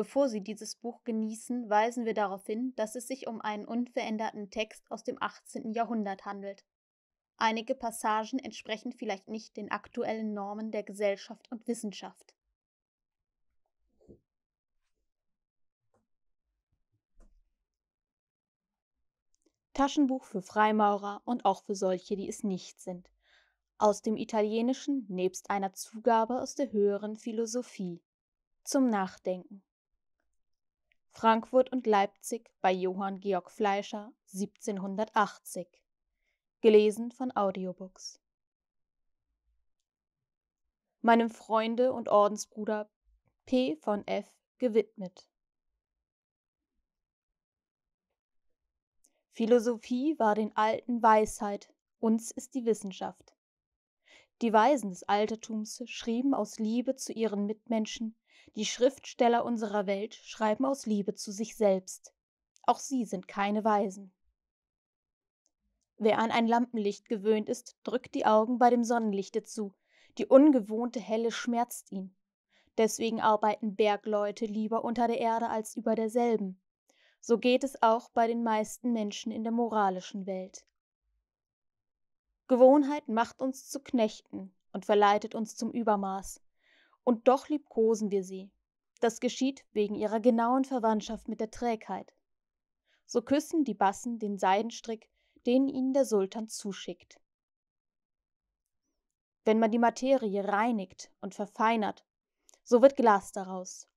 Bevor Sie dieses Buch genießen, weisen wir darauf hin, dass es sich um einen unveränderten Text aus dem 18. Jahrhundert handelt. Einige Passagen entsprechen vielleicht nicht den aktuellen Normen der Gesellschaft und Wissenschaft. Taschenbuch für Freimaurer und auch für solche, die es nicht sind. Aus dem Italienischen nebst einer Zugabe aus der höheren Philosophie. Zum Nachdenken. Frankfurt und Leipzig bei Johann Georg Fleischer 1780. Gelesen von Audiobooks. Meinem Freunde und Ordensbruder P. von F. gewidmet. Philosophie war den Alten Weisheit, uns ist die Wissenschaft. Die Weisen des Altertums schrieben aus Liebe zu ihren Mitmenschen die Schriftsteller unserer Welt schreiben aus Liebe zu sich selbst. Auch sie sind keine Weisen. Wer an ein Lampenlicht gewöhnt ist, drückt die Augen bei dem Sonnenlichte zu. Die ungewohnte Helle schmerzt ihn. Deswegen arbeiten Bergleute lieber unter der Erde als über derselben. So geht es auch bei den meisten Menschen in der moralischen Welt. Gewohnheit macht uns zu Knechten und verleitet uns zum Übermaß und doch liebkosen wir sie. Das geschieht wegen ihrer genauen Verwandtschaft mit der Trägheit. So küssen die Bassen den Seidenstrick, den ihnen der Sultan zuschickt. Wenn man die Materie reinigt und verfeinert, so wird Glas daraus.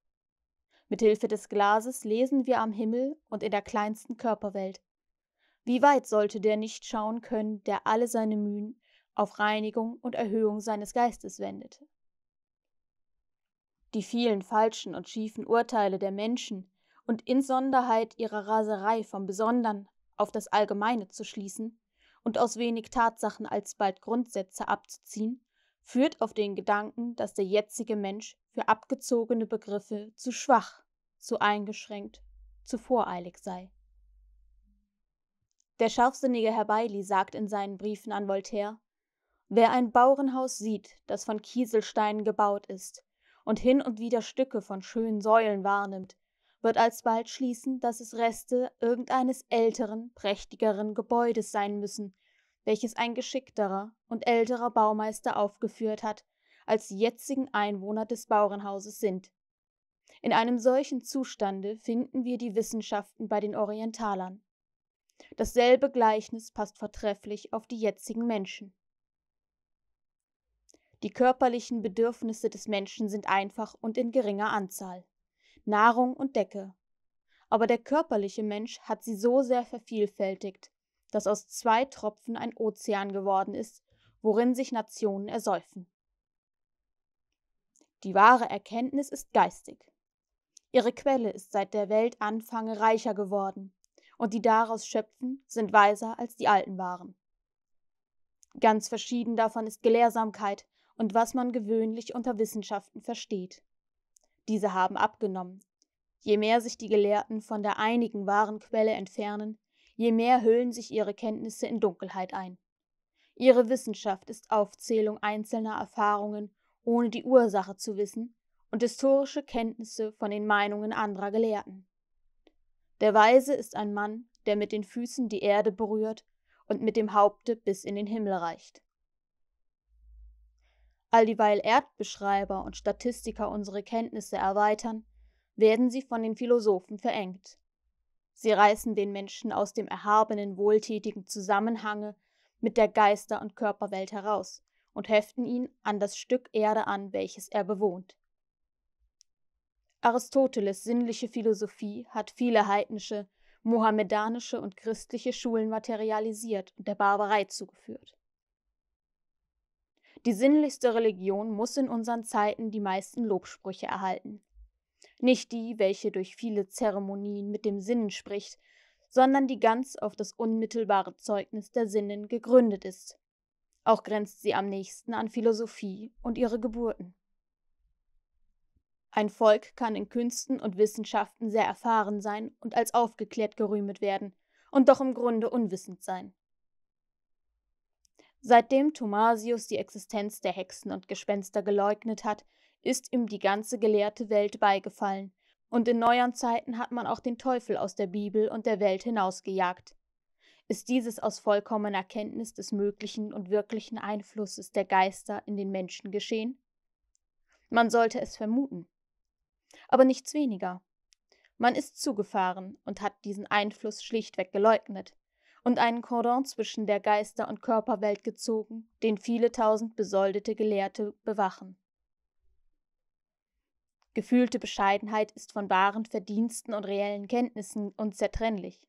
Mit Hilfe des Glases lesen wir am Himmel und in der kleinsten Körperwelt. Wie weit sollte der nicht schauen können, der alle seine Mühen auf Reinigung und Erhöhung seines Geistes wendet? die vielen falschen und schiefen Urteile der Menschen und Insonderheit ihrer Raserei vom Besondern auf das Allgemeine zu schließen und aus wenig Tatsachen alsbald Grundsätze abzuziehen, führt auf den Gedanken, dass der jetzige Mensch für abgezogene Begriffe zu schwach, zu eingeschränkt, zu voreilig sei. Der scharfsinnige Herr Bailey sagt in seinen Briefen an Voltaire: Wer ein Bauernhaus sieht, das von Kieselsteinen gebaut ist, und hin und wieder Stücke von schönen Säulen wahrnimmt, wird alsbald schließen, dass es Reste irgendeines älteren, prächtigeren Gebäudes sein müssen, welches ein geschickterer und älterer Baumeister aufgeführt hat, als die jetzigen Einwohner des Bauernhauses sind. In einem solchen Zustande finden wir die Wissenschaften bei den Orientalern. Dasselbe Gleichnis passt vortrefflich auf die jetzigen Menschen. Die körperlichen Bedürfnisse des Menschen sind einfach und in geringer Anzahl. Nahrung und Decke. Aber der körperliche Mensch hat sie so sehr vervielfältigt, dass aus zwei Tropfen ein Ozean geworden ist, worin sich Nationen ersäufen. Die wahre Erkenntnis ist geistig. Ihre Quelle ist seit der Weltanfange reicher geworden, und die daraus schöpfen, sind weiser als die Alten waren. Ganz verschieden davon ist Gelehrsamkeit, und was man gewöhnlich unter Wissenschaften versteht. Diese haben abgenommen. Je mehr sich die Gelehrten von der einigen wahren Quelle entfernen, je mehr hüllen sich ihre Kenntnisse in Dunkelheit ein. Ihre Wissenschaft ist Aufzählung einzelner Erfahrungen, ohne die Ursache zu wissen, und historische Kenntnisse von den Meinungen anderer Gelehrten. Der Weise ist ein Mann, der mit den Füßen die Erde berührt und mit dem Haupte bis in den Himmel reicht alldieweil Erdbeschreiber und Statistiker unsere Kenntnisse erweitern, werden sie von den Philosophen verengt. Sie reißen den Menschen aus dem erhabenen, wohltätigen Zusammenhange mit der Geister- und Körperwelt heraus und heften ihn an das Stück Erde an, welches er bewohnt. Aristoteles sinnliche Philosophie hat viele heidnische, mohammedanische und christliche Schulen materialisiert und der Barbarei zugeführt. Die sinnlichste Religion muss in unseren Zeiten die meisten Lobsprüche erhalten. Nicht die, welche durch viele Zeremonien mit dem Sinnen spricht, sondern die ganz auf das unmittelbare Zeugnis der Sinnen gegründet ist. Auch grenzt sie am nächsten an Philosophie und ihre Geburten. Ein Volk kann in Künsten und Wissenschaften sehr erfahren sein und als aufgeklärt gerühmt werden und doch im Grunde unwissend sein. Seitdem Thomasius die Existenz der Hexen und Gespenster geleugnet hat, ist ihm die ganze gelehrte Welt beigefallen, und in neueren Zeiten hat man auch den Teufel aus der Bibel und der Welt hinausgejagt. Ist dieses aus vollkommener Kenntnis des möglichen und wirklichen Einflusses der Geister in den Menschen geschehen? Man sollte es vermuten. Aber nichts weniger. Man ist zugefahren und hat diesen Einfluss schlichtweg geleugnet und einen Kordon zwischen der Geister- und Körperwelt gezogen, den viele tausend besoldete Gelehrte bewachen. Gefühlte Bescheidenheit ist von wahren Verdiensten und reellen Kenntnissen unzertrennlich.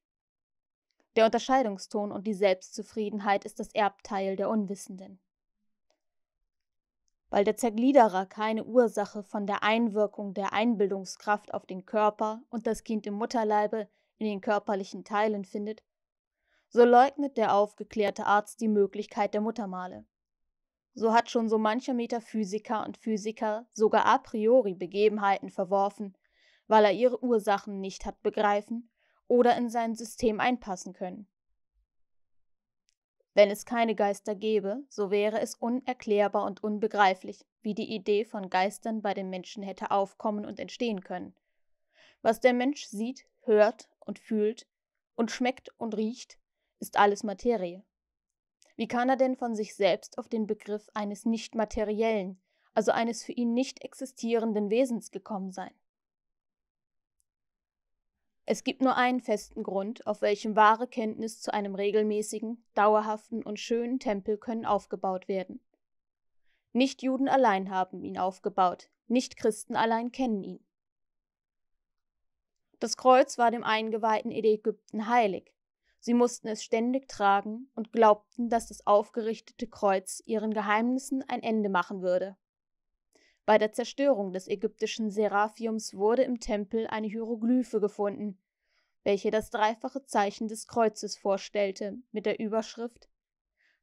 Der Unterscheidungston und die Selbstzufriedenheit ist das Erbteil der Unwissenden. Weil der Zergliederer keine Ursache von der Einwirkung der Einbildungskraft auf den Körper und das Kind im Mutterleibe in den körperlichen Teilen findet, so leugnet der aufgeklärte Arzt die Möglichkeit der Muttermale. So hat schon so mancher Metaphysiker und Physiker sogar a priori Begebenheiten verworfen, weil er ihre Ursachen nicht hat begreifen oder in sein System einpassen können. Wenn es keine Geister gäbe, so wäre es unerklärbar und unbegreiflich, wie die Idee von Geistern bei den Menschen hätte aufkommen und entstehen können. Was der Mensch sieht, hört und fühlt und schmeckt und riecht, ist alles Materie. Wie kann er denn von sich selbst auf den Begriff eines nicht materiellen, also eines für ihn nicht existierenden Wesens gekommen sein? Es gibt nur einen festen Grund, auf welchem wahre Kenntnis zu einem regelmäßigen, dauerhaften und schönen Tempel können aufgebaut werden. Nicht Juden allein haben ihn aufgebaut, nicht Christen allein kennen ihn. Das Kreuz war dem eingeweihten Ägypten heilig, Sie mussten es ständig tragen und glaubten, dass das aufgerichtete Kreuz ihren Geheimnissen ein Ende machen würde. Bei der Zerstörung des ägyptischen Seraphiums wurde im Tempel eine Hieroglyphe gefunden, welche das dreifache Zeichen des Kreuzes vorstellte, mit der Überschrift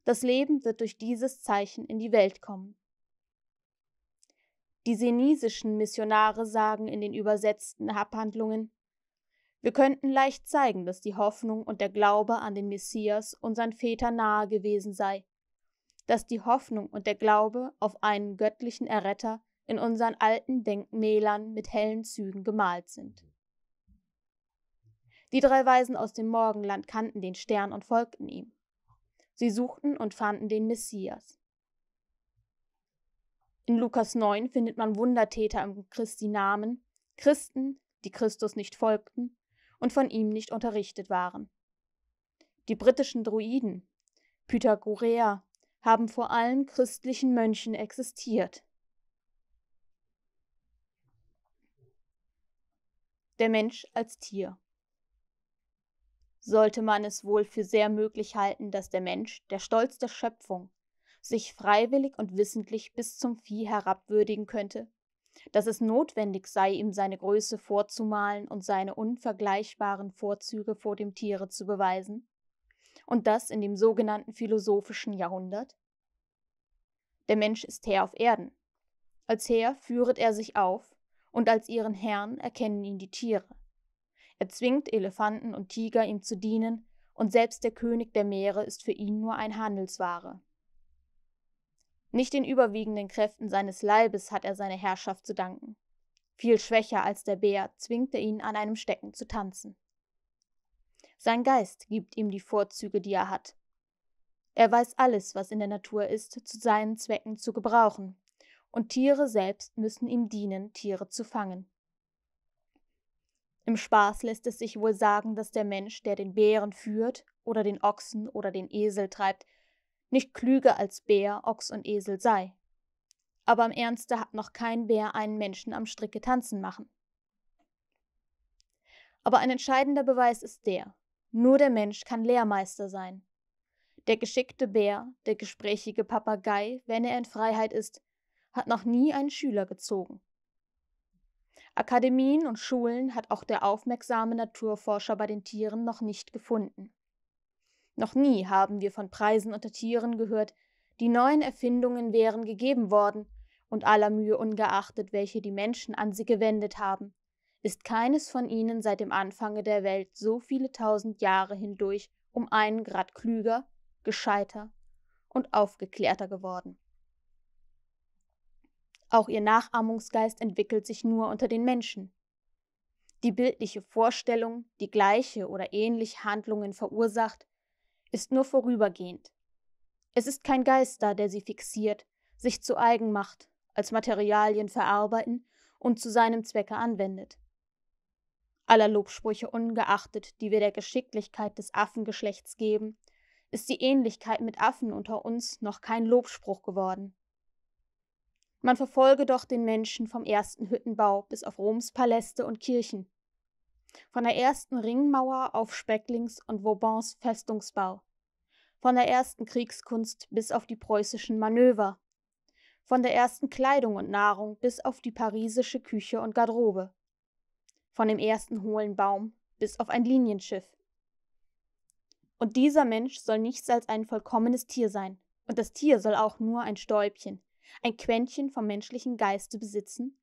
Das Leben wird durch dieses Zeichen in die Welt kommen. Die senesischen Missionare sagen in den übersetzten Abhandlungen wir könnten leicht zeigen, dass die Hoffnung und der Glaube an den Messias unseren Vätern nahe gewesen sei, dass die Hoffnung und der Glaube auf einen göttlichen Erretter in unseren alten Denkmälern mit hellen Zügen gemalt sind. Die drei Weisen aus dem Morgenland kannten den Stern und folgten ihm. Sie suchten und fanden den Messias. In Lukas 9 findet man Wundertäter im Christi Namen, Christen, die Christus nicht folgten, und von ihm nicht unterrichtet waren. Die britischen Druiden, Pythagorea, haben vor allen christlichen Mönchen existiert. Der Mensch als Tier. Sollte man es wohl für sehr möglich halten, dass der Mensch, der Stolz der Schöpfung, sich freiwillig und wissentlich bis zum Vieh herabwürdigen könnte, dass es notwendig sei, ihm seine Größe vorzumalen und seine unvergleichbaren Vorzüge vor dem Tiere zu beweisen? Und das in dem sogenannten philosophischen Jahrhundert? Der Mensch ist Herr auf Erden. Als Herr führet er sich auf, und als ihren Herrn erkennen ihn die Tiere. Er zwingt Elefanten und Tiger ihm zu dienen, und selbst der König der Meere ist für ihn nur ein Handelsware. Nicht den überwiegenden Kräften seines Leibes hat er seine Herrschaft zu danken. Viel schwächer als der Bär zwingt er ihn an einem Stecken zu tanzen. Sein Geist gibt ihm die Vorzüge, die er hat. Er weiß alles, was in der Natur ist, zu seinen Zwecken zu gebrauchen, und Tiere selbst müssen ihm dienen, Tiere zu fangen. Im Spaß lässt es sich wohl sagen, dass der Mensch, der den Bären führt oder den Ochsen oder den Esel treibt, nicht klüger als Bär, Ochs und Esel sei. Aber im Ernste hat noch kein Bär einen Menschen am Stricke tanzen machen. Aber ein entscheidender Beweis ist der: Nur der Mensch kann Lehrmeister sein. Der geschickte Bär, der gesprächige Papagei, wenn er in Freiheit ist, hat noch nie einen Schüler gezogen. Akademien und Schulen hat auch der aufmerksame Naturforscher bei den Tieren noch nicht gefunden. Noch nie haben wir von Preisen unter Tieren gehört, die neuen Erfindungen wären gegeben worden, und aller Mühe ungeachtet, welche die Menschen an sie gewendet haben, ist keines von ihnen seit dem Anfange der Welt so viele tausend Jahre hindurch um einen Grad klüger, gescheiter und aufgeklärter geworden. Auch ihr Nachahmungsgeist entwickelt sich nur unter den Menschen. Die bildliche Vorstellung, die gleiche oder ähnliche Handlungen verursacht, ist nur vorübergehend. Es ist kein Geist da, der sie fixiert, sich zu eigen macht, als Materialien verarbeiten und zu seinem Zwecke anwendet. Aller Lobsprüche ungeachtet, die wir der Geschicklichkeit des Affengeschlechts geben, ist die Ähnlichkeit mit Affen unter uns noch kein Lobspruch geworden. Man verfolge doch den Menschen vom ersten Hüttenbau bis auf Roms Paläste und Kirchen, von der ersten Ringmauer auf Specklings und Vaubans Festungsbau, von der ersten Kriegskunst bis auf die preußischen Manöver, von der ersten Kleidung und Nahrung bis auf die parisische Küche und Garderobe, von dem ersten hohlen Baum bis auf ein Linienschiff. Und dieser Mensch soll nichts als ein vollkommenes Tier sein, und das Tier soll auch nur ein Stäubchen, ein Quäntchen vom menschlichen Geiste besitzen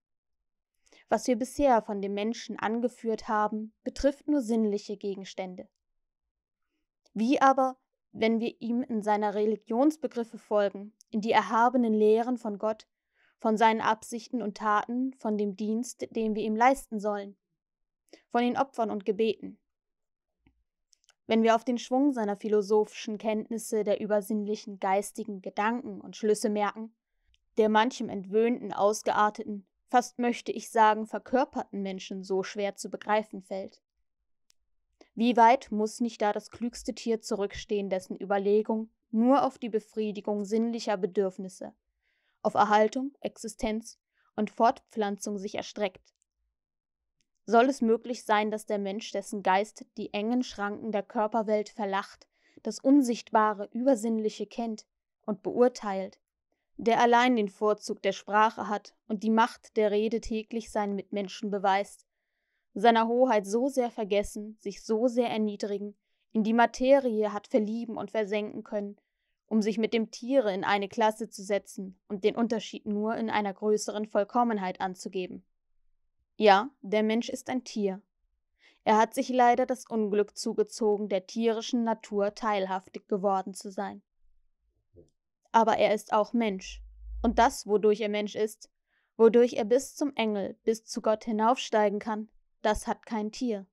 was wir bisher von dem Menschen angeführt haben, betrifft nur sinnliche Gegenstände. Wie aber, wenn wir ihm in seiner Religionsbegriffe folgen, in die erhabenen Lehren von Gott, von seinen Absichten und Taten, von dem Dienst, den wir ihm leisten sollen, von den Opfern und Gebeten. Wenn wir auf den Schwung seiner philosophischen Kenntnisse der übersinnlichen geistigen Gedanken und Schlüsse merken, der manchem entwöhnten, ausgearteten, fast möchte ich sagen verkörperten Menschen so schwer zu begreifen fällt. Wie weit muss nicht da das klügste Tier zurückstehen, dessen Überlegung nur auf die Befriedigung sinnlicher Bedürfnisse, auf Erhaltung, Existenz und Fortpflanzung sich erstreckt? Soll es möglich sein, dass der Mensch, dessen Geist die engen Schranken der Körperwelt verlacht, das Unsichtbare, Übersinnliche kennt und beurteilt, der allein den Vorzug der Sprache hat und die Macht der Rede täglich seinen Mitmenschen beweist, seiner Hoheit so sehr vergessen, sich so sehr erniedrigen, in die Materie hat verlieben und versenken können, um sich mit dem Tiere in eine Klasse zu setzen und den Unterschied nur in einer größeren Vollkommenheit anzugeben. Ja, der Mensch ist ein Tier. Er hat sich leider das Unglück zugezogen, der tierischen Natur teilhaftig geworden zu sein aber er ist auch Mensch. Und das, wodurch er Mensch ist, wodurch er bis zum Engel, bis zu Gott hinaufsteigen kann, das hat kein Tier.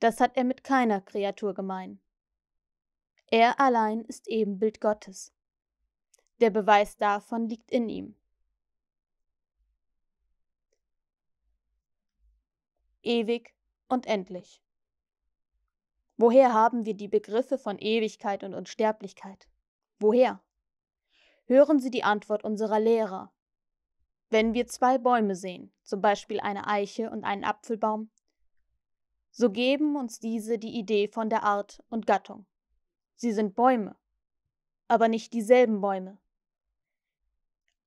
Das hat er mit keiner Kreatur gemein. Er allein ist Ebenbild Gottes. Der Beweis davon liegt in ihm. Ewig und endlich. Woher haben wir die Begriffe von Ewigkeit und Unsterblichkeit? Woher? hören Sie die Antwort unserer Lehrer. Wenn wir zwei Bäume sehen, zum Beispiel eine Eiche und einen Apfelbaum, so geben uns diese die Idee von der Art und Gattung. Sie sind Bäume, aber nicht dieselben Bäume.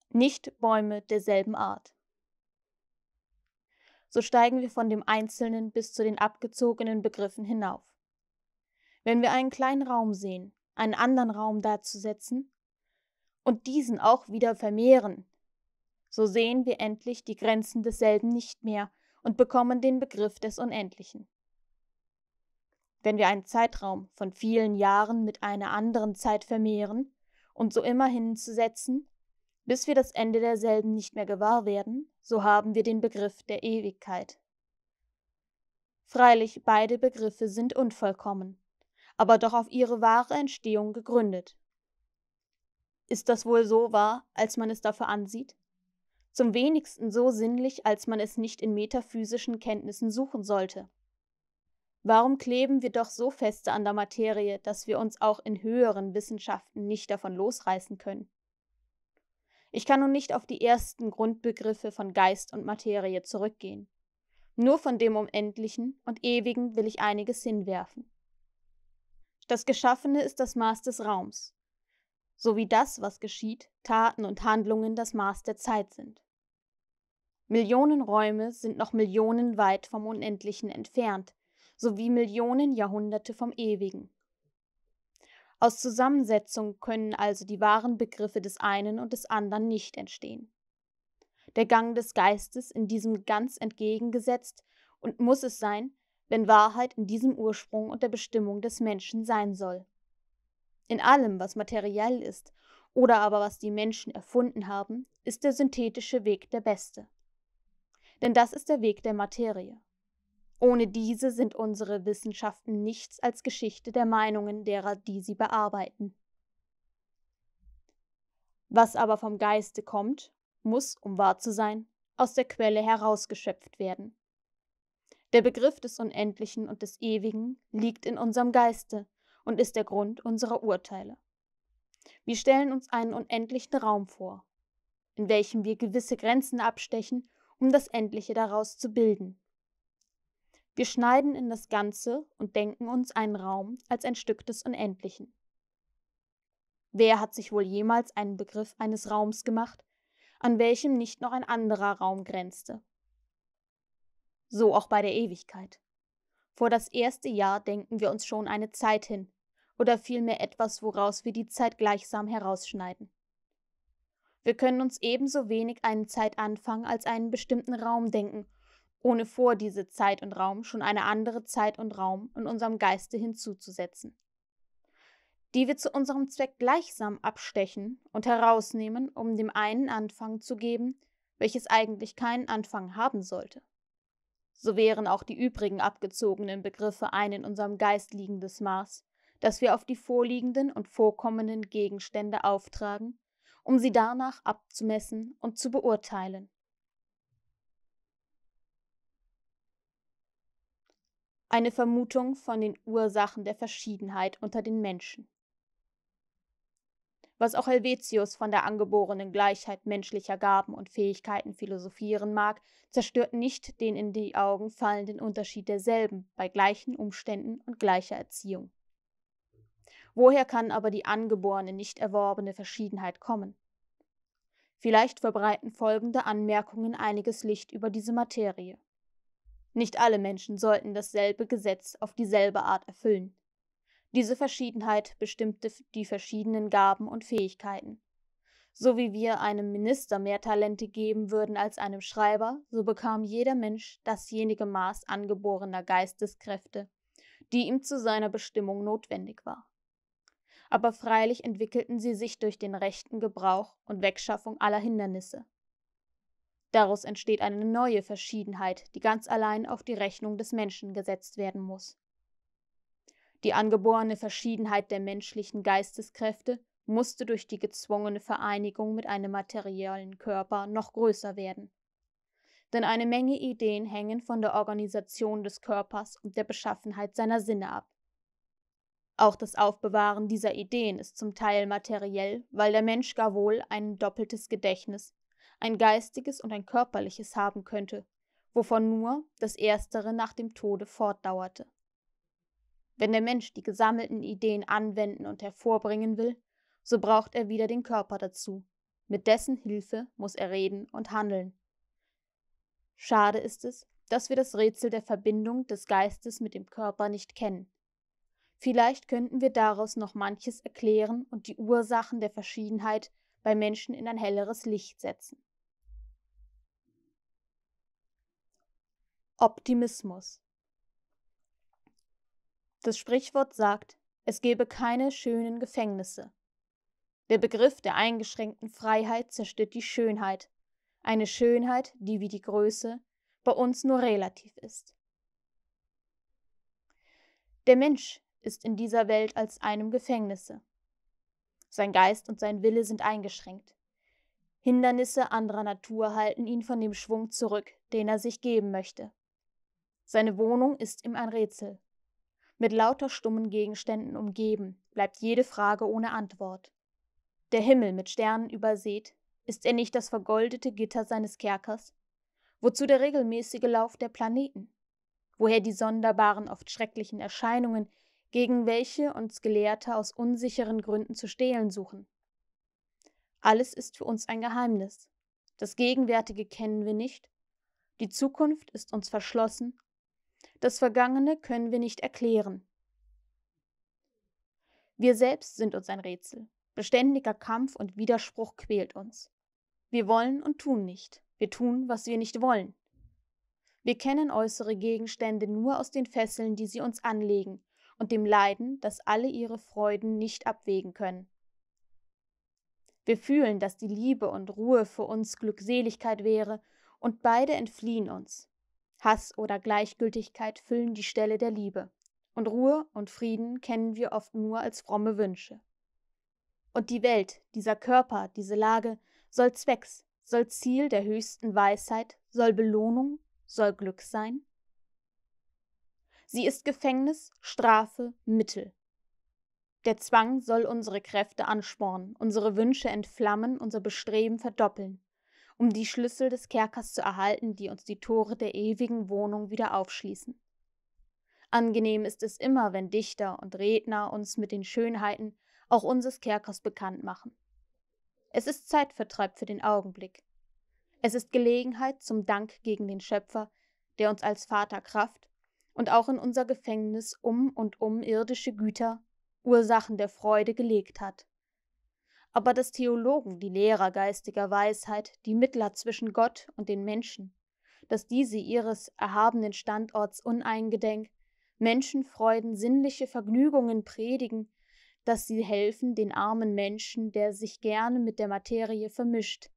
Nicht Bäume derselben Art. So steigen wir von dem Einzelnen bis zu den abgezogenen Begriffen hinauf. Wenn wir einen kleinen Raum sehen, einen anderen Raum darzusetzen, und diesen auch wieder vermehren. So sehen wir endlich die Grenzen desselben nicht mehr und bekommen den Begriff des Unendlichen. Wenn wir einen Zeitraum von vielen Jahren mit einer anderen Zeit vermehren und so immer hinzusetzen, bis wir das Ende derselben nicht mehr gewahr werden, so haben wir den Begriff der Ewigkeit. Freilich, beide Begriffe sind unvollkommen, aber doch auf ihre wahre Entstehung gegründet. Ist das wohl so wahr, als man es dafür ansieht? Zum wenigsten so sinnlich, als man es nicht in metaphysischen Kenntnissen suchen sollte. Warum kleben wir doch so feste an der Materie, dass wir uns auch in höheren Wissenschaften nicht davon losreißen können? Ich kann nun nicht auf die ersten Grundbegriffe von Geist und Materie zurückgehen. Nur von dem Unendlichen und Ewigen will ich einiges hinwerfen. Das Geschaffene ist das Maß des Raums, so wie das, was geschieht, Taten und Handlungen das Maß der Zeit sind. Millionen Räume sind noch Millionen weit vom Unendlichen entfernt, sowie Millionen Jahrhunderte vom Ewigen. Aus Zusammensetzung können also die wahren Begriffe des einen und des anderen nicht entstehen. Der Gang des Geistes in diesem ganz entgegengesetzt und muss es sein, wenn Wahrheit in diesem Ursprung und der Bestimmung des Menschen sein soll. In allem, was materiell ist oder aber was die Menschen erfunden haben, ist der synthetische Weg der beste. Denn das ist der Weg der Materie. Ohne diese sind unsere Wissenschaften nichts als Geschichte der Meinungen derer, die sie bearbeiten. Was aber vom Geiste kommt, muss, um wahr zu sein, aus der Quelle herausgeschöpft werden. Der Begriff des Unendlichen und des Ewigen liegt in unserem Geiste, und ist der Grund unserer Urteile. Wir stellen uns einen unendlichen Raum vor, in welchem wir gewisse Grenzen abstechen, um das Endliche daraus zu bilden. Wir schneiden in das Ganze und denken uns einen Raum als ein Stück des Unendlichen. Wer hat sich wohl jemals einen Begriff eines Raums gemacht, an welchem nicht noch ein anderer Raum grenzte? So auch bei der Ewigkeit. Vor das erste Jahr denken wir uns schon eine Zeit hin, oder vielmehr etwas, woraus wir die Zeit gleichsam herausschneiden. Wir können uns ebenso wenig einen Zeitanfang als einen bestimmten Raum denken, ohne vor diese Zeit und Raum schon eine andere Zeit und Raum in unserem Geiste hinzuzusetzen, die wir zu unserem Zweck gleichsam abstechen und herausnehmen, um dem einen Anfang zu geben, welches eigentlich keinen Anfang haben sollte. So wären auch die übrigen abgezogenen Begriffe ein in unserem Geist liegendes Maß, das wir auf die vorliegenden und vorkommenden Gegenstände auftragen, um sie danach abzumessen und zu beurteilen. Eine Vermutung von den Ursachen der Verschiedenheit unter den Menschen. Was auch Helvetius von der angeborenen Gleichheit menschlicher Gaben und Fähigkeiten philosophieren mag, zerstört nicht den in die Augen fallenden Unterschied derselben bei gleichen Umständen und gleicher Erziehung. Woher kann aber die angeborene, nicht erworbene Verschiedenheit kommen? Vielleicht verbreiten folgende Anmerkungen einiges Licht über diese Materie. Nicht alle Menschen sollten dasselbe Gesetz auf dieselbe Art erfüllen. Diese Verschiedenheit bestimmte die verschiedenen Gaben und Fähigkeiten. So wie wir einem Minister mehr Talente geben würden als einem Schreiber, so bekam jeder Mensch dasjenige Maß angeborener Geisteskräfte, die ihm zu seiner Bestimmung notwendig war aber freilich entwickelten sie sich durch den rechten Gebrauch und Wegschaffung aller Hindernisse. Daraus entsteht eine neue Verschiedenheit, die ganz allein auf die Rechnung des Menschen gesetzt werden muss. Die angeborene Verschiedenheit der menschlichen Geisteskräfte musste durch die gezwungene Vereinigung mit einem materiellen Körper noch größer werden. Denn eine Menge Ideen hängen von der Organisation des Körpers und der Beschaffenheit seiner Sinne ab. Auch das Aufbewahren dieser Ideen ist zum Teil materiell, weil der Mensch gar wohl ein doppeltes Gedächtnis, ein geistiges und ein körperliches haben könnte, wovon nur das erstere nach dem Tode fortdauerte. Wenn der Mensch die gesammelten Ideen anwenden und hervorbringen will, so braucht er wieder den Körper dazu. Mit dessen Hilfe muss er reden und handeln. Schade ist es, dass wir das Rätsel der Verbindung des Geistes mit dem Körper nicht kennen. Vielleicht könnten wir daraus noch manches erklären und die Ursachen der Verschiedenheit bei Menschen in ein helleres Licht setzen. Optimismus Das Sprichwort sagt, es gebe keine schönen Gefängnisse. Der Begriff der eingeschränkten Freiheit zerstört die Schönheit, eine Schönheit, die wie die Größe bei uns nur relativ ist. Der Mensch ist in dieser Welt als einem Gefängnisse. Sein Geist und sein Wille sind eingeschränkt. Hindernisse anderer Natur halten ihn von dem Schwung zurück, den er sich geben möchte. Seine Wohnung ist ihm ein Rätsel. Mit lauter stummen Gegenständen umgeben, bleibt jede Frage ohne Antwort. Der Himmel mit Sternen übersät, ist er nicht das vergoldete Gitter seines Kerkers? Wozu der regelmäßige Lauf der Planeten? Woher die sonderbaren, oft schrecklichen Erscheinungen, gegen welche uns Gelehrte aus unsicheren Gründen zu stehlen suchen. Alles ist für uns ein Geheimnis. Das Gegenwärtige kennen wir nicht, die Zukunft ist uns verschlossen, das Vergangene können wir nicht erklären. Wir selbst sind uns ein Rätsel. Beständiger Kampf und Widerspruch quält uns. Wir wollen und tun nicht. Wir tun, was wir nicht wollen. Wir kennen äußere Gegenstände nur aus den Fesseln, die sie uns anlegen, und dem Leiden, das alle ihre Freuden nicht abwägen können. Wir fühlen, dass die Liebe und Ruhe für uns Glückseligkeit wäre, und beide entfliehen uns. Hass oder Gleichgültigkeit füllen die Stelle der Liebe, und Ruhe und Frieden kennen wir oft nur als fromme Wünsche. Und die Welt, dieser Körper, diese Lage, soll Zwecks, soll Ziel der höchsten Weisheit, soll Belohnung, soll Glück sein? Sie ist Gefängnis, Strafe, Mittel. Der Zwang soll unsere Kräfte anspornen, unsere Wünsche entflammen, unser Bestreben verdoppeln, um die Schlüssel des Kerkers zu erhalten, die uns die Tore der ewigen Wohnung wieder aufschließen. Angenehm ist es immer, wenn Dichter und Redner uns mit den Schönheiten auch unseres Kerkers bekannt machen. Es ist Zeitvertreib für den Augenblick. Es ist Gelegenheit zum Dank gegen den Schöpfer, der uns als Vater Kraft, und auch in unser Gefängnis um und um irdische Güter, Ursachen der Freude gelegt hat. Aber dass Theologen, die Lehrer geistiger Weisheit, die Mittler zwischen Gott und den Menschen, dass diese ihres erhabenen Standorts uneingedenk Menschenfreuden, sinnliche Vergnügungen predigen, dass sie helfen den armen Menschen, der sich gerne mit der Materie vermischt,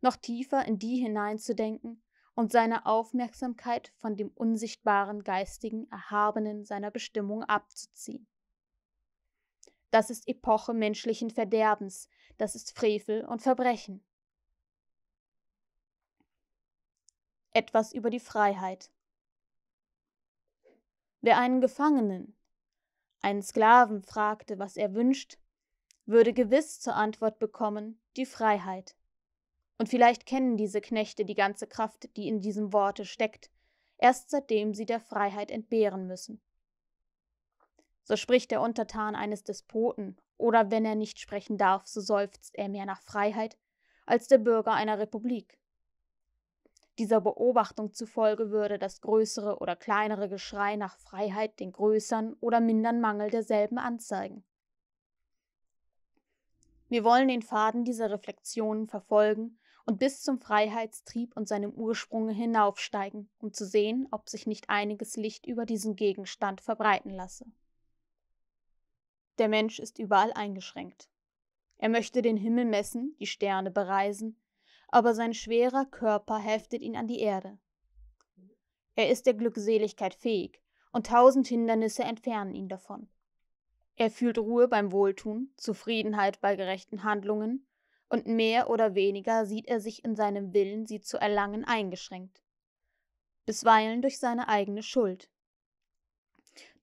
noch tiefer in die hineinzudenken, und seine Aufmerksamkeit von dem unsichtbaren geistigen Erhabenen seiner Bestimmung abzuziehen. Das ist Epoche menschlichen Verderbens, das ist Frevel und Verbrechen. Etwas über die Freiheit. Wer einen Gefangenen, einen Sklaven fragte, was er wünscht, würde gewiss zur Antwort bekommen die Freiheit. Und vielleicht kennen diese Knechte die ganze Kraft, die in diesem Worte steckt, erst seitdem sie der Freiheit entbehren müssen. So spricht der Untertan eines Despoten, oder wenn er nicht sprechen darf, so seufzt er mehr nach Freiheit als der Bürger einer Republik. Dieser Beobachtung zufolge würde das größere oder kleinere Geschrei nach Freiheit den größeren oder mindern Mangel derselben anzeigen. Wir wollen den Faden dieser Reflexionen verfolgen und bis zum Freiheitstrieb und seinem Ursprunge hinaufsteigen, um zu sehen, ob sich nicht einiges Licht über diesen Gegenstand verbreiten lasse. Der Mensch ist überall eingeschränkt. Er möchte den Himmel messen, die Sterne bereisen, aber sein schwerer Körper heftet ihn an die Erde. Er ist der Glückseligkeit fähig, und tausend Hindernisse entfernen ihn davon. Er fühlt Ruhe beim Wohltun, Zufriedenheit bei gerechten Handlungen und mehr oder weniger sieht er sich in seinem Willen, sie zu erlangen, eingeschränkt, bisweilen durch seine eigene Schuld.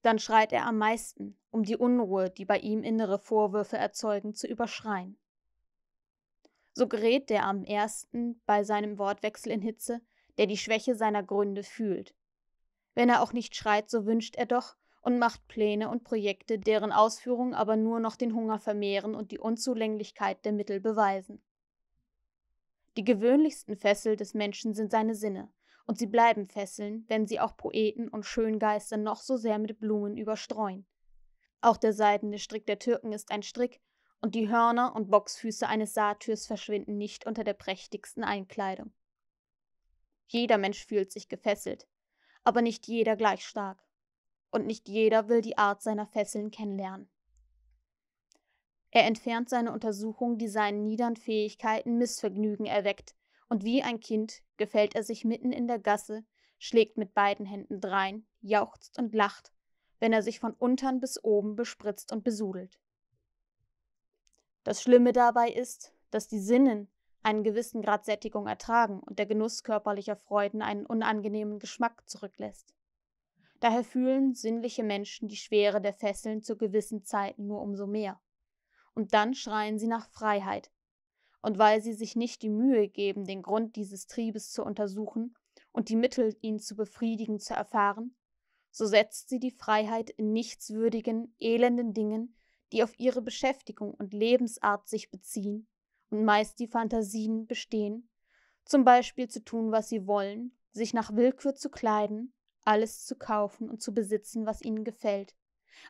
Dann schreit er am meisten, um die Unruhe, die bei ihm innere Vorwürfe erzeugen, zu überschreien. So gerät der am ersten bei seinem Wortwechsel in Hitze, der die Schwäche seiner Gründe fühlt. Wenn er auch nicht schreit, so wünscht er doch, und macht Pläne und Projekte, deren Ausführung aber nur noch den Hunger vermehren und die Unzulänglichkeit der Mittel beweisen. Die gewöhnlichsten Fesseln des Menschen sind seine Sinne, und sie bleiben Fesseln, wenn sie auch Poeten und Schöngeister noch so sehr mit Blumen überstreuen. Auch der seidene Strick der Türken ist ein Strick, und die Hörner und Boxfüße eines Satyrs verschwinden nicht unter der prächtigsten Einkleidung. Jeder Mensch fühlt sich gefesselt, aber nicht jeder gleich stark und nicht jeder will die Art seiner Fesseln kennenlernen. Er entfernt seine Untersuchung, die seinen niedern Fähigkeiten Missvergnügen erweckt, und wie ein Kind gefällt er sich mitten in der Gasse, schlägt mit beiden Händen drein, jauchzt und lacht, wenn er sich von untern bis oben bespritzt und besudelt. Das Schlimme dabei ist, dass die Sinnen einen gewissen Grad Sättigung ertragen und der Genuss körperlicher Freuden einen unangenehmen Geschmack zurücklässt. Daher fühlen sinnliche Menschen die Schwere der Fesseln zu gewissen Zeiten nur umso mehr. Und dann schreien sie nach Freiheit. Und weil sie sich nicht die Mühe geben, den Grund dieses Triebes zu untersuchen und die Mittel, ihn zu befriedigen, zu erfahren, so setzt sie die Freiheit in nichtswürdigen, elenden Dingen, die auf ihre Beschäftigung und Lebensart sich beziehen und meist die Fantasien bestehen, zum Beispiel zu tun, was sie wollen, sich nach Willkür zu kleiden, alles zu kaufen und zu besitzen, was ihnen gefällt,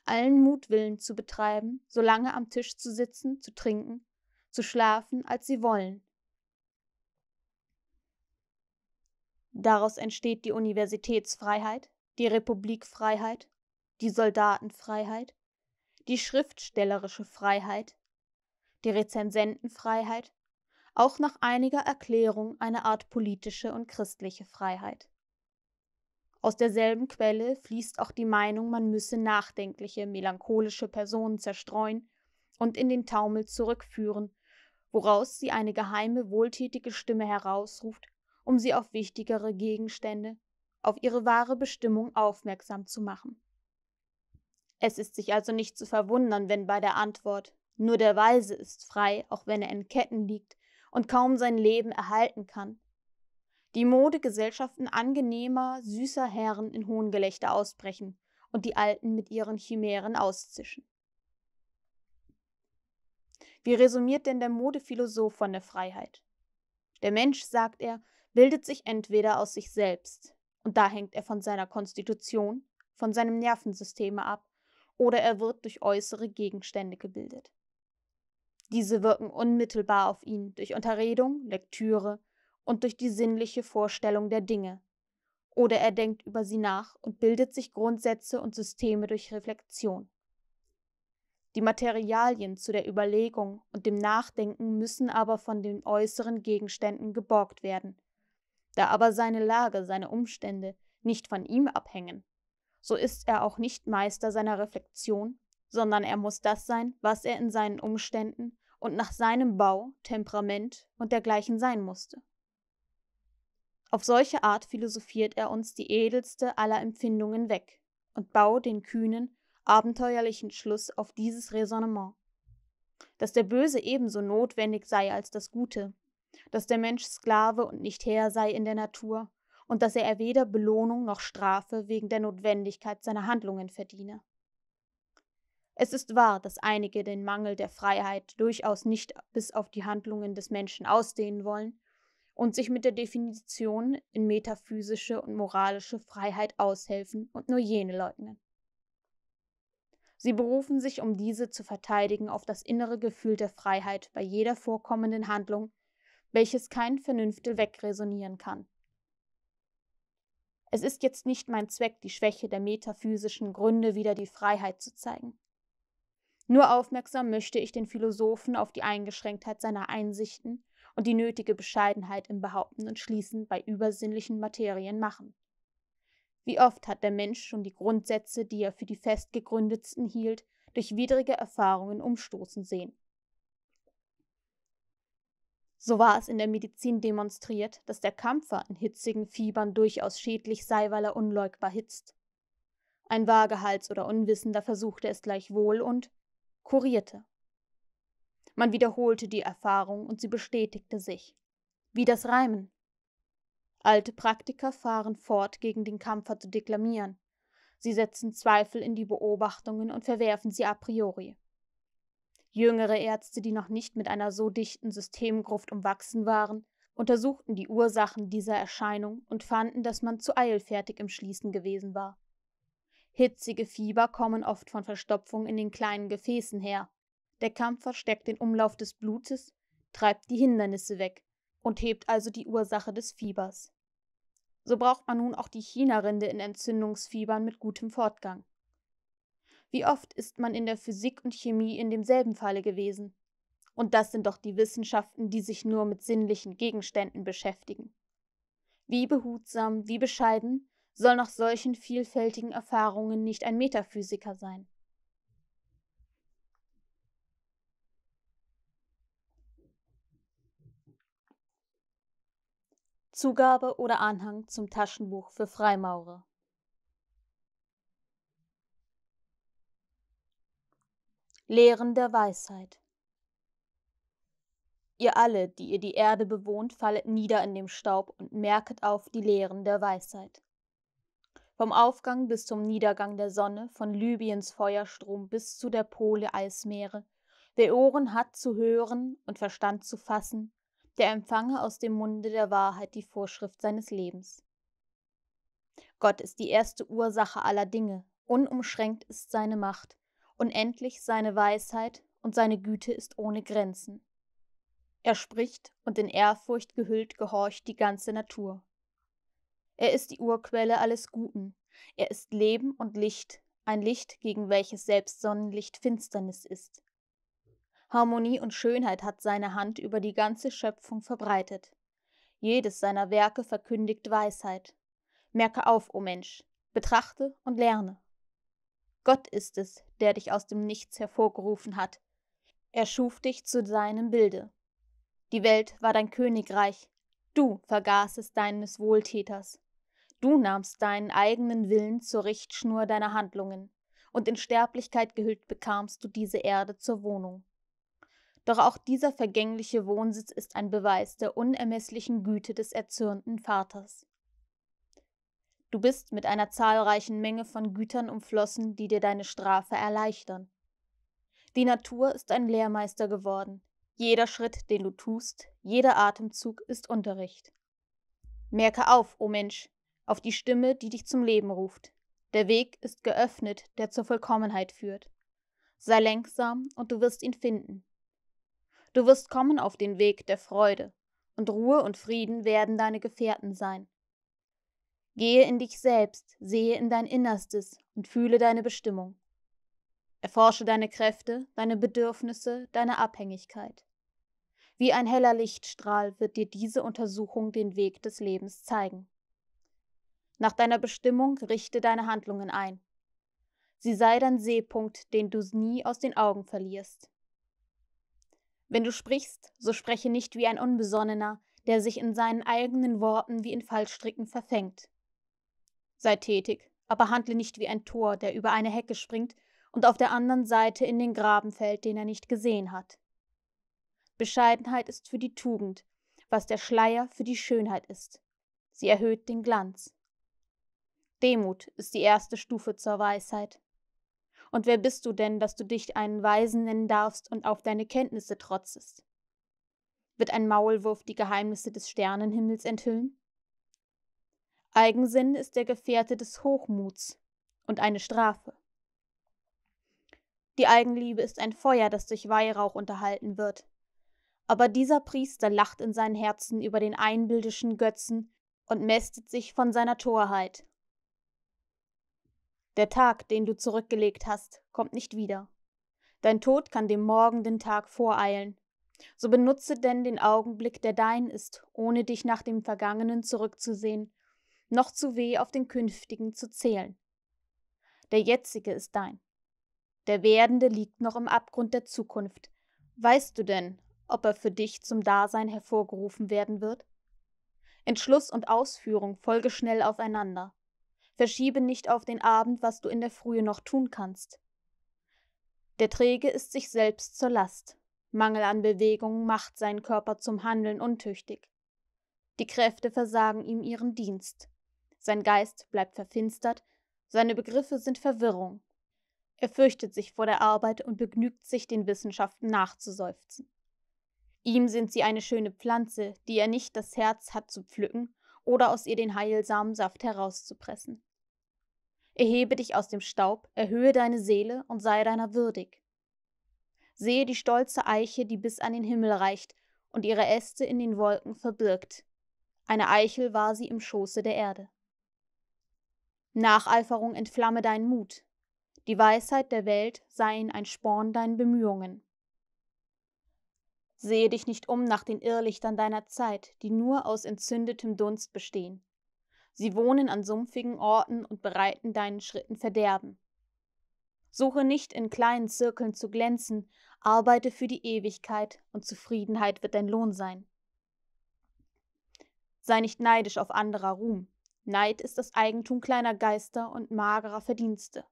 allen Mutwillen zu betreiben, so lange am Tisch zu sitzen, zu trinken, zu schlafen, als sie wollen. Daraus entsteht die Universitätsfreiheit, die Republikfreiheit, die Soldatenfreiheit, die schriftstellerische Freiheit, die Rezensentenfreiheit, auch nach einiger Erklärung eine Art politische und christliche Freiheit. Aus derselben Quelle fließt auch die Meinung, man müsse nachdenkliche, melancholische Personen zerstreuen und in den Taumel zurückführen, woraus sie eine geheime, wohltätige Stimme herausruft, um sie auf wichtigere Gegenstände, auf ihre wahre Bestimmung aufmerksam zu machen. Es ist sich also nicht zu verwundern, wenn bei der Antwort nur der Weise ist frei, auch wenn er in Ketten liegt und kaum sein Leben erhalten kann, die Modegesellschaften angenehmer, süßer Herren in Hohngelächter ausbrechen und die Alten mit ihren Chimären auszischen. Wie resümiert denn der Modephilosoph von der Freiheit? Der Mensch, sagt er, bildet sich entweder aus sich selbst, und da hängt er von seiner Konstitution, von seinem Nervensystem ab, oder er wird durch äußere Gegenstände gebildet. Diese wirken unmittelbar auf ihn durch Unterredung, Lektüre, und durch die sinnliche Vorstellung der Dinge. Oder er denkt über sie nach und bildet sich Grundsätze und Systeme durch Reflexion. Die Materialien zu der Überlegung und dem Nachdenken müssen aber von den äußeren Gegenständen geborgt werden. Da aber seine Lage, seine Umstände nicht von ihm abhängen, so ist er auch nicht Meister seiner Reflexion, sondern er muss das sein, was er in seinen Umständen und nach seinem Bau, Temperament und dergleichen sein musste. Auf solche Art philosophiert er uns die edelste aller Empfindungen weg und baut den kühnen, abenteuerlichen Schluss auf dieses Raisonnement, dass der Böse ebenso notwendig sei als das Gute, dass der Mensch Sklave und nicht Herr sei in der Natur und dass er weder Belohnung noch Strafe wegen der Notwendigkeit seiner Handlungen verdiene. Es ist wahr, dass einige den Mangel der Freiheit durchaus nicht bis auf die Handlungen des Menschen ausdehnen wollen und sich mit der Definition in metaphysische und moralische Freiheit aushelfen und nur jene leugnen. Sie berufen sich, um diese zu verteidigen, auf das innere Gefühl der Freiheit bei jeder vorkommenden Handlung, welches kein Vernünfte wegresonieren kann. Es ist jetzt nicht mein Zweck, die Schwäche der metaphysischen Gründe wieder die Freiheit zu zeigen. Nur aufmerksam möchte ich den Philosophen auf die Eingeschränktheit seiner Einsichten und die nötige Bescheidenheit im Behaupten und Schließen bei übersinnlichen Materien machen. Wie oft hat der Mensch schon die Grundsätze, die er für die festgegründetsten hielt, durch widrige Erfahrungen umstoßen sehen. So war es in der Medizin demonstriert, dass der Kampfer in hitzigen Fiebern durchaus schädlich sei, weil er unleugbar hitzt. Ein Waagehals oder Unwissender versuchte es gleichwohl und kurierte. Man wiederholte die Erfahrung und sie bestätigte sich. Wie das Reimen. Alte Praktiker fahren fort, gegen den Kampfer zu deklamieren. Sie setzen Zweifel in die Beobachtungen und verwerfen sie a priori. Jüngere Ärzte, die noch nicht mit einer so dichten Systemgruft umwachsen waren, untersuchten die Ursachen dieser Erscheinung und fanden, dass man zu eilfertig im Schließen gewesen war. Hitzige Fieber kommen oft von Verstopfung in den kleinen Gefäßen her, der Kampfer verstärkt den Umlauf des Blutes, treibt die Hindernisse weg und hebt also die Ursache des Fiebers. So braucht man nun auch die China-Rinde in Entzündungsfiebern mit gutem Fortgang. Wie oft ist man in der Physik und Chemie in demselben Falle gewesen? Und das sind doch die Wissenschaften, die sich nur mit sinnlichen Gegenständen beschäftigen. Wie behutsam, wie bescheiden soll nach solchen vielfältigen Erfahrungen nicht ein Metaphysiker sein? Zugabe oder Anhang zum Taschenbuch für Freimaurer. Lehren der Weisheit Ihr alle, die ihr die Erde bewohnt, fallet nieder in dem Staub und merket auf die Lehren der Weisheit. Vom Aufgang bis zum Niedergang der Sonne, von Libyens Feuerstrom bis zu der Pole Eismeere, wer Ohren hat zu hören und Verstand zu fassen, der empfange aus dem Munde der Wahrheit die Vorschrift seines Lebens. Gott ist die erste Ursache aller Dinge, unumschränkt ist seine Macht, unendlich seine Weisheit und seine Güte ist ohne Grenzen. Er spricht und in Ehrfurcht gehüllt gehorcht die ganze Natur. Er ist die Urquelle alles Guten, er ist Leben und Licht, ein Licht, gegen welches selbst Sonnenlicht Finsternis ist. Harmonie und Schönheit hat seine Hand über die ganze Schöpfung verbreitet. Jedes seiner Werke verkündigt Weisheit. Merke auf, o oh Mensch, betrachte und lerne. Gott ist es, der dich aus dem Nichts hervorgerufen hat. Er schuf dich zu seinem Bilde. Die Welt war dein Königreich, du vergaßest deines Wohltäters. Du nahmst deinen eigenen Willen zur Richtschnur deiner Handlungen, und in Sterblichkeit gehüllt bekamst du diese Erde zur Wohnung. Doch auch dieser vergängliche Wohnsitz ist ein Beweis der unermesslichen Güte des erzürnten Vaters. Du bist mit einer zahlreichen Menge von Gütern umflossen, die dir deine Strafe erleichtern. Die Natur ist ein Lehrmeister geworden. Jeder Schritt, den du tust, jeder Atemzug ist Unterricht. Merke auf, o oh Mensch, auf die Stimme, die dich zum Leben ruft. Der Weg ist geöffnet, der zur Vollkommenheit führt. Sei lenksam und du wirst ihn finden. Du wirst kommen auf den Weg der Freude, und Ruhe und Frieden werden deine Gefährten sein. Gehe in dich selbst, sehe in dein Innerstes und fühle deine Bestimmung. Erforsche deine Kräfte, deine Bedürfnisse, deine Abhängigkeit. Wie ein heller Lichtstrahl wird dir diese Untersuchung den Weg des Lebens zeigen. Nach deiner Bestimmung richte deine Handlungen ein. Sie sei dein Sehpunkt, den du nie aus den Augen verlierst. Wenn du sprichst, so spreche nicht wie ein Unbesonnener, der sich in seinen eigenen Worten wie in Fallstricken verfängt. Sei tätig, aber handle nicht wie ein Tor, der über eine Hecke springt und auf der anderen Seite in den Graben fällt, den er nicht gesehen hat. Bescheidenheit ist für die Tugend, was der Schleier für die Schönheit ist. Sie erhöht den Glanz. Demut ist die erste Stufe zur Weisheit. Und wer bist du denn, dass du dich einen Weisen nennen darfst und auf deine Kenntnisse trotzest? Wird ein Maulwurf die Geheimnisse des Sternenhimmels enthüllen? Eigensinn ist der Gefährte des Hochmuts und eine Strafe. Die Eigenliebe ist ein Feuer, das durch Weihrauch unterhalten wird. Aber dieser Priester lacht in seinem Herzen über den einbildischen Götzen und mästet sich von seiner Torheit der Tag, den du zurückgelegt hast, kommt nicht wieder. Dein Tod kann dem morgenden Tag voreilen. So benutze denn den Augenblick, der dein ist, ohne dich nach dem Vergangenen zurückzusehen, noch zu weh auf den künftigen zu zählen. Der jetzige ist dein. Der Werdende liegt noch im Abgrund der Zukunft. Weißt du denn, ob er für dich zum Dasein hervorgerufen werden wird? Entschluss und Ausführung folge schnell aufeinander verschiebe nicht auf den Abend, was du in der Frühe noch tun kannst. Der Träge ist sich selbst zur Last. Mangel an Bewegung macht seinen Körper zum Handeln untüchtig. Die Kräfte versagen ihm ihren Dienst. Sein Geist bleibt verfinstert, seine Begriffe sind Verwirrung. Er fürchtet sich vor der Arbeit und begnügt sich, den Wissenschaften nachzuseufzen. Ihm sind sie eine schöne Pflanze, die er nicht das Herz hat zu pflücken oder aus ihr den heilsamen Saft herauszupressen. Erhebe dich aus dem Staub, erhöhe deine Seele und sei deiner würdig. Sehe die stolze Eiche, die bis an den Himmel reicht und ihre Äste in den Wolken verbirgt. Eine Eichel war sie im Schoße der Erde. Nacheiferung entflamme deinen Mut. Die Weisheit der Welt sei ein Sporn deinen Bemühungen. Sehe dich nicht um nach den Irrlichtern deiner Zeit, die nur aus entzündetem Dunst bestehen. Sie wohnen an sumpfigen Orten und bereiten deinen Schritten Verderben. Suche nicht in kleinen Zirkeln zu glänzen, arbeite für die Ewigkeit und Zufriedenheit wird dein Lohn sein. Sei nicht neidisch auf anderer Ruhm. Neid ist das Eigentum kleiner Geister und magerer Verdienste.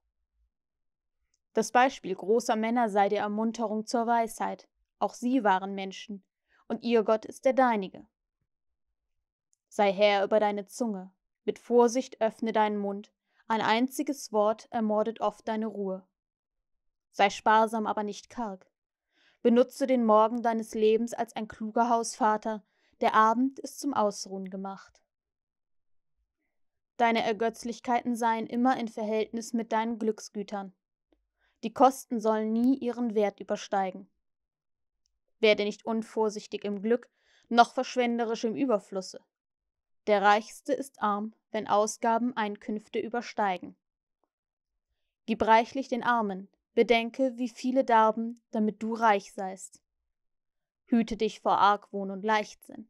Das Beispiel großer Männer sei dir Ermunterung zur Weisheit. Auch sie waren Menschen, und ihr Gott ist der deinige. Sei Herr über deine Zunge, mit Vorsicht öffne deinen Mund, ein einziges Wort ermordet oft deine Ruhe. Sei sparsam, aber nicht karg. Benutze den Morgen deines Lebens als ein kluger Hausvater, der Abend ist zum Ausruhen gemacht. Deine Ergötzlichkeiten seien immer in Verhältnis mit deinen Glücksgütern. Die Kosten sollen nie ihren Wert übersteigen werde nicht unvorsichtig im Glück, noch verschwenderisch im Überflusse. Der Reichste ist arm, wenn Ausgaben Einkünfte übersteigen. Gib reichlich den Armen, bedenke, wie viele darben, damit du reich seist. Hüte dich vor Argwohn und Leichtsinn.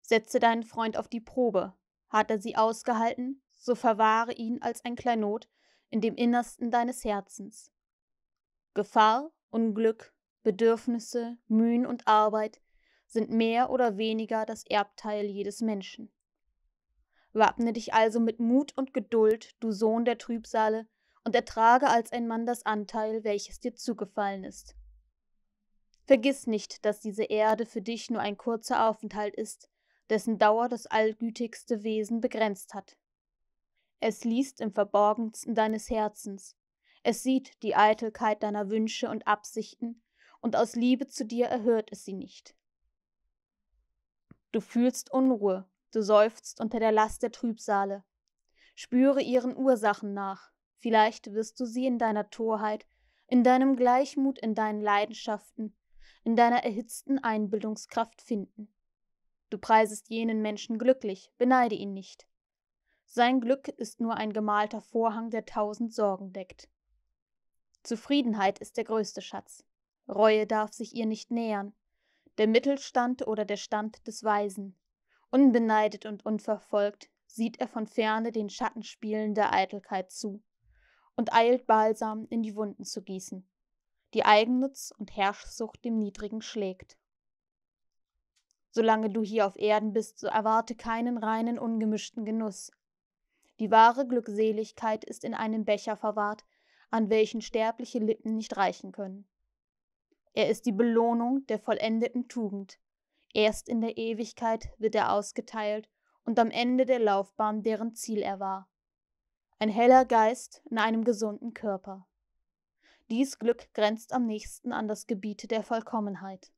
Setze deinen Freund auf die Probe. Hat er sie ausgehalten, so verwahre ihn als ein Kleinod in dem Innersten deines Herzens. Gefahr, Unglück, Bedürfnisse, Mühen und Arbeit sind mehr oder weniger das Erbteil jedes Menschen. Wappne dich also mit Mut und Geduld, du Sohn der Trübsale, und ertrage als ein Mann das Anteil, welches dir zugefallen ist. Vergiss nicht, dass diese Erde für dich nur ein kurzer Aufenthalt ist, dessen Dauer das allgütigste Wesen begrenzt hat. Es liest im Verborgensten deines Herzens, es sieht die Eitelkeit deiner Wünsche und Absichten und aus Liebe zu dir erhört es sie nicht. Du fühlst Unruhe, du seufzt unter der Last der Trübsale. Spüre ihren Ursachen nach, vielleicht wirst du sie in deiner Torheit, in deinem Gleichmut, in deinen Leidenschaften, in deiner erhitzten Einbildungskraft finden. Du preisest jenen Menschen glücklich, beneide ihn nicht. Sein Glück ist nur ein gemalter Vorhang, der tausend Sorgen deckt. Zufriedenheit ist der größte Schatz. Reue darf sich ihr nicht nähern, der Mittelstand oder der Stand des Weisen. Unbeneidet und unverfolgt sieht er von ferne den Schattenspielen der Eitelkeit zu und eilt Balsam in die Wunden zu gießen, die Eigennutz und Herrschsucht dem Niedrigen schlägt. Solange du hier auf Erden bist, so erwarte keinen reinen, ungemischten Genuss. Die wahre Glückseligkeit ist in einem Becher verwahrt, an welchen sterbliche Lippen nicht reichen können. Er ist die Belohnung der vollendeten Tugend. Erst in der Ewigkeit wird er ausgeteilt und am Ende der Laufbahn deren Ziel er war. Ein heller Geist in einem gesunden Körper. Dies Glück grenzt am nächsten an das Gebiet der Vollkommenheit.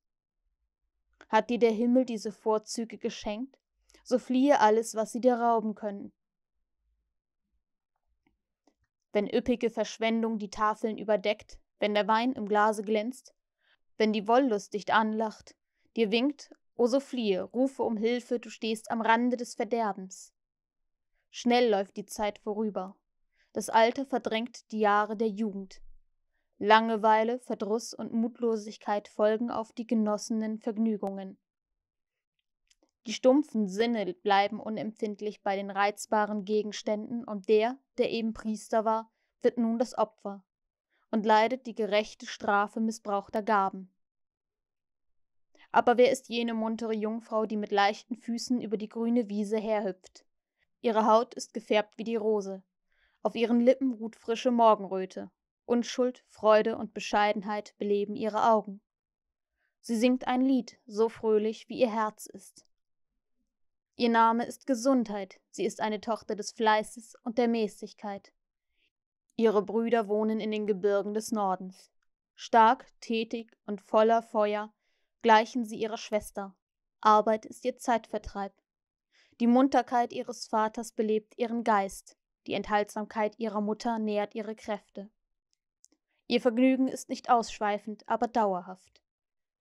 Hat dir der Himmel diese Vorzüge geschenkt, so fliehe alles, was sie dir rauben können. Wenn üppige Verschwendung die Tafeln überdeckt, wenn der Wein im Glase glänzt, wenn die Wollust dich anlacht, dir winkt, o oh so fliehe, rufe um Hilfe, du stehst am Rande des Verderbens. Schnell läuft die Zeit vorüber, das Alter verdrängt die Jahre der Jugend. Langeweile, Verdruss und Mutlosigkeit folgen auf die genossenen Vergnügungen. Die stumpfen Sinne bleiben unempfindlich bei den reizbaren Gegenständen und der, der eben Priester war, wird nun das Opfer, und leidet die gerechte Strafe missbrauchter Gaben. Aber wer ist jene muntere Jungfrau, die mit leichten Füßen über die grüne Wiese herhüpft? Ihre Haut ist gefärbt wie die Rose, auf ihren Lippen ruht frische Morgenröte, Unschuld, Freude und Bescheidenheit beleben ihre Augen. Sie singt ein Lied, so fröhlich wie ihr Herz ist. Ihr Name ist Gesundheit, sie ist eine Tochter des Fleißes und der Mäßigkeit. Ihre Brüder wohnen in den Gebirgen des Nordens. Stark, tätig und voller Feuer gleichen sie ihrer Schwester. Arbeit ist ihr Zeitvertreib. Die Munterkeit ihres Vaters belebt ihren Geist, die Enthaltsamkeit ihrer Mutter nährt ihre Kräfte. Ihr Vergnügen ist nicht ausschweifend, aber dauerhaft.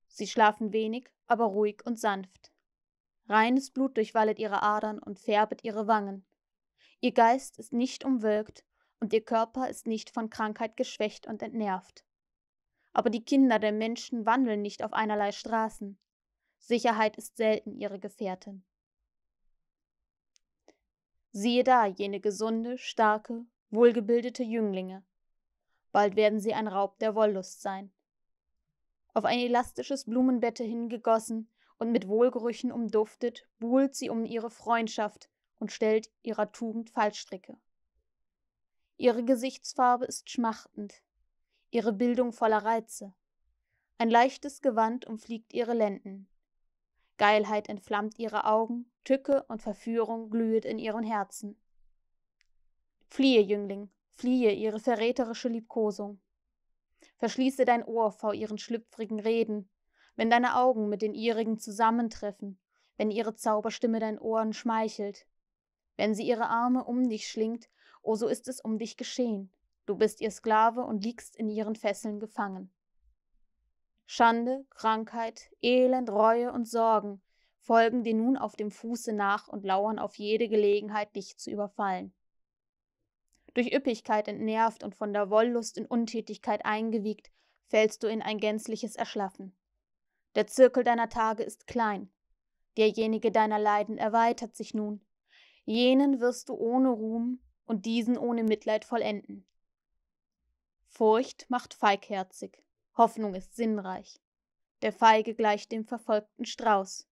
Sie schlafen wenig, aber ruhig und sanft. Reines Blut durchwallet ihre Adern und färbet ihre Wangen. Ihr Geist ist nicht umwölkt und ihr Körper ist nicht von Krankheit geschwächt und entnervt. Aber die Kinder der Menschen wandeln nicht auf einerlei Straßen. Sicherheit ist selten ihre Gefährtin. Siehe da jene gesunde, starke, wohlgebildete Jünglinge. Bald werden sie ein Raub der Wollust sein. Auf ein elastisches Blumenbette hingegossen und mit Wohlgerüchen umduftet, buhlt sie um ihre Freundschaft und stellt ihrer Tugend Fallstricke. Ihre Gesichtsfarbe ist schmachtend, ihre Bildung voller Reize. Ein leichtes Gewand umfliegt ihre Lenden. Geilheit entflammt ihre Augen, Tücke und Verführung glühet in ihren Herzen. Fliehe, Jüngling, fliehe ihre verräterische Liebkosung. Verschließe dein Ohr vor ihren schlüpfrigen Reden, wenn deine Augen mit den ihrigen zusammentreffen, wenn ihre Zauberstimme deinen Ohren schmeichelt, wenn sie ihre Arme um dich schlingt, o oh, so ist es um dich geschehen. Du bist ihr Sklave und liegst in ihren Fesseln gefangen. Schande, Krankheit, Elend, Reue und Sorgen folgen dir nun auf dem Fuße nach und lauern auf jede Gelegenheit, dich zu überfallen. Durch Üppigkeit entnervt und von der Wollust in Untätigkeit eingewiegt, fällst du in ein gänzliches Erschlaffen. Der Zirkel deiner Tage ist klein, derjenige deiner Leiden erweitert sich nun, jenen wirst du ohne Ruhm und diesen ohne Mitleid vollenden. Furcht macht feigherzig, Hoffnung ist sinnreich. Der Feige gleicht dem verfolgten Strauß.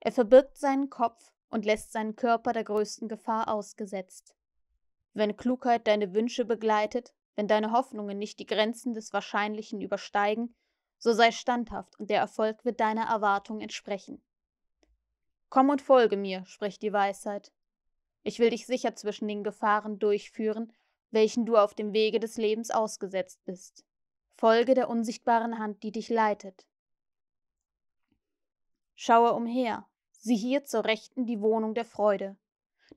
Er verbirgt seinen Kopf und lässt seinen Körper der größten Gefahr ausgesetzt. Wenn Klugheit deine Wünsche begleitet, wenn deine Hoffnungen nicht die Grenzen des Wahrscheinlichen übersteigen, so sei standhaft und der Erfolg wird deiner Erwartung entsprechen. Komm und folge mir, spricht die Weisheit. Ich will dich sicher zwischen den Gefahren durchführen, welchen du auf dem Wege des Lebens ausgesetzt bist. Folge der unsichtbaren Hand, die dich leitet. Schaue umher, sieh hier zur Rechten die Wohnung der Freude.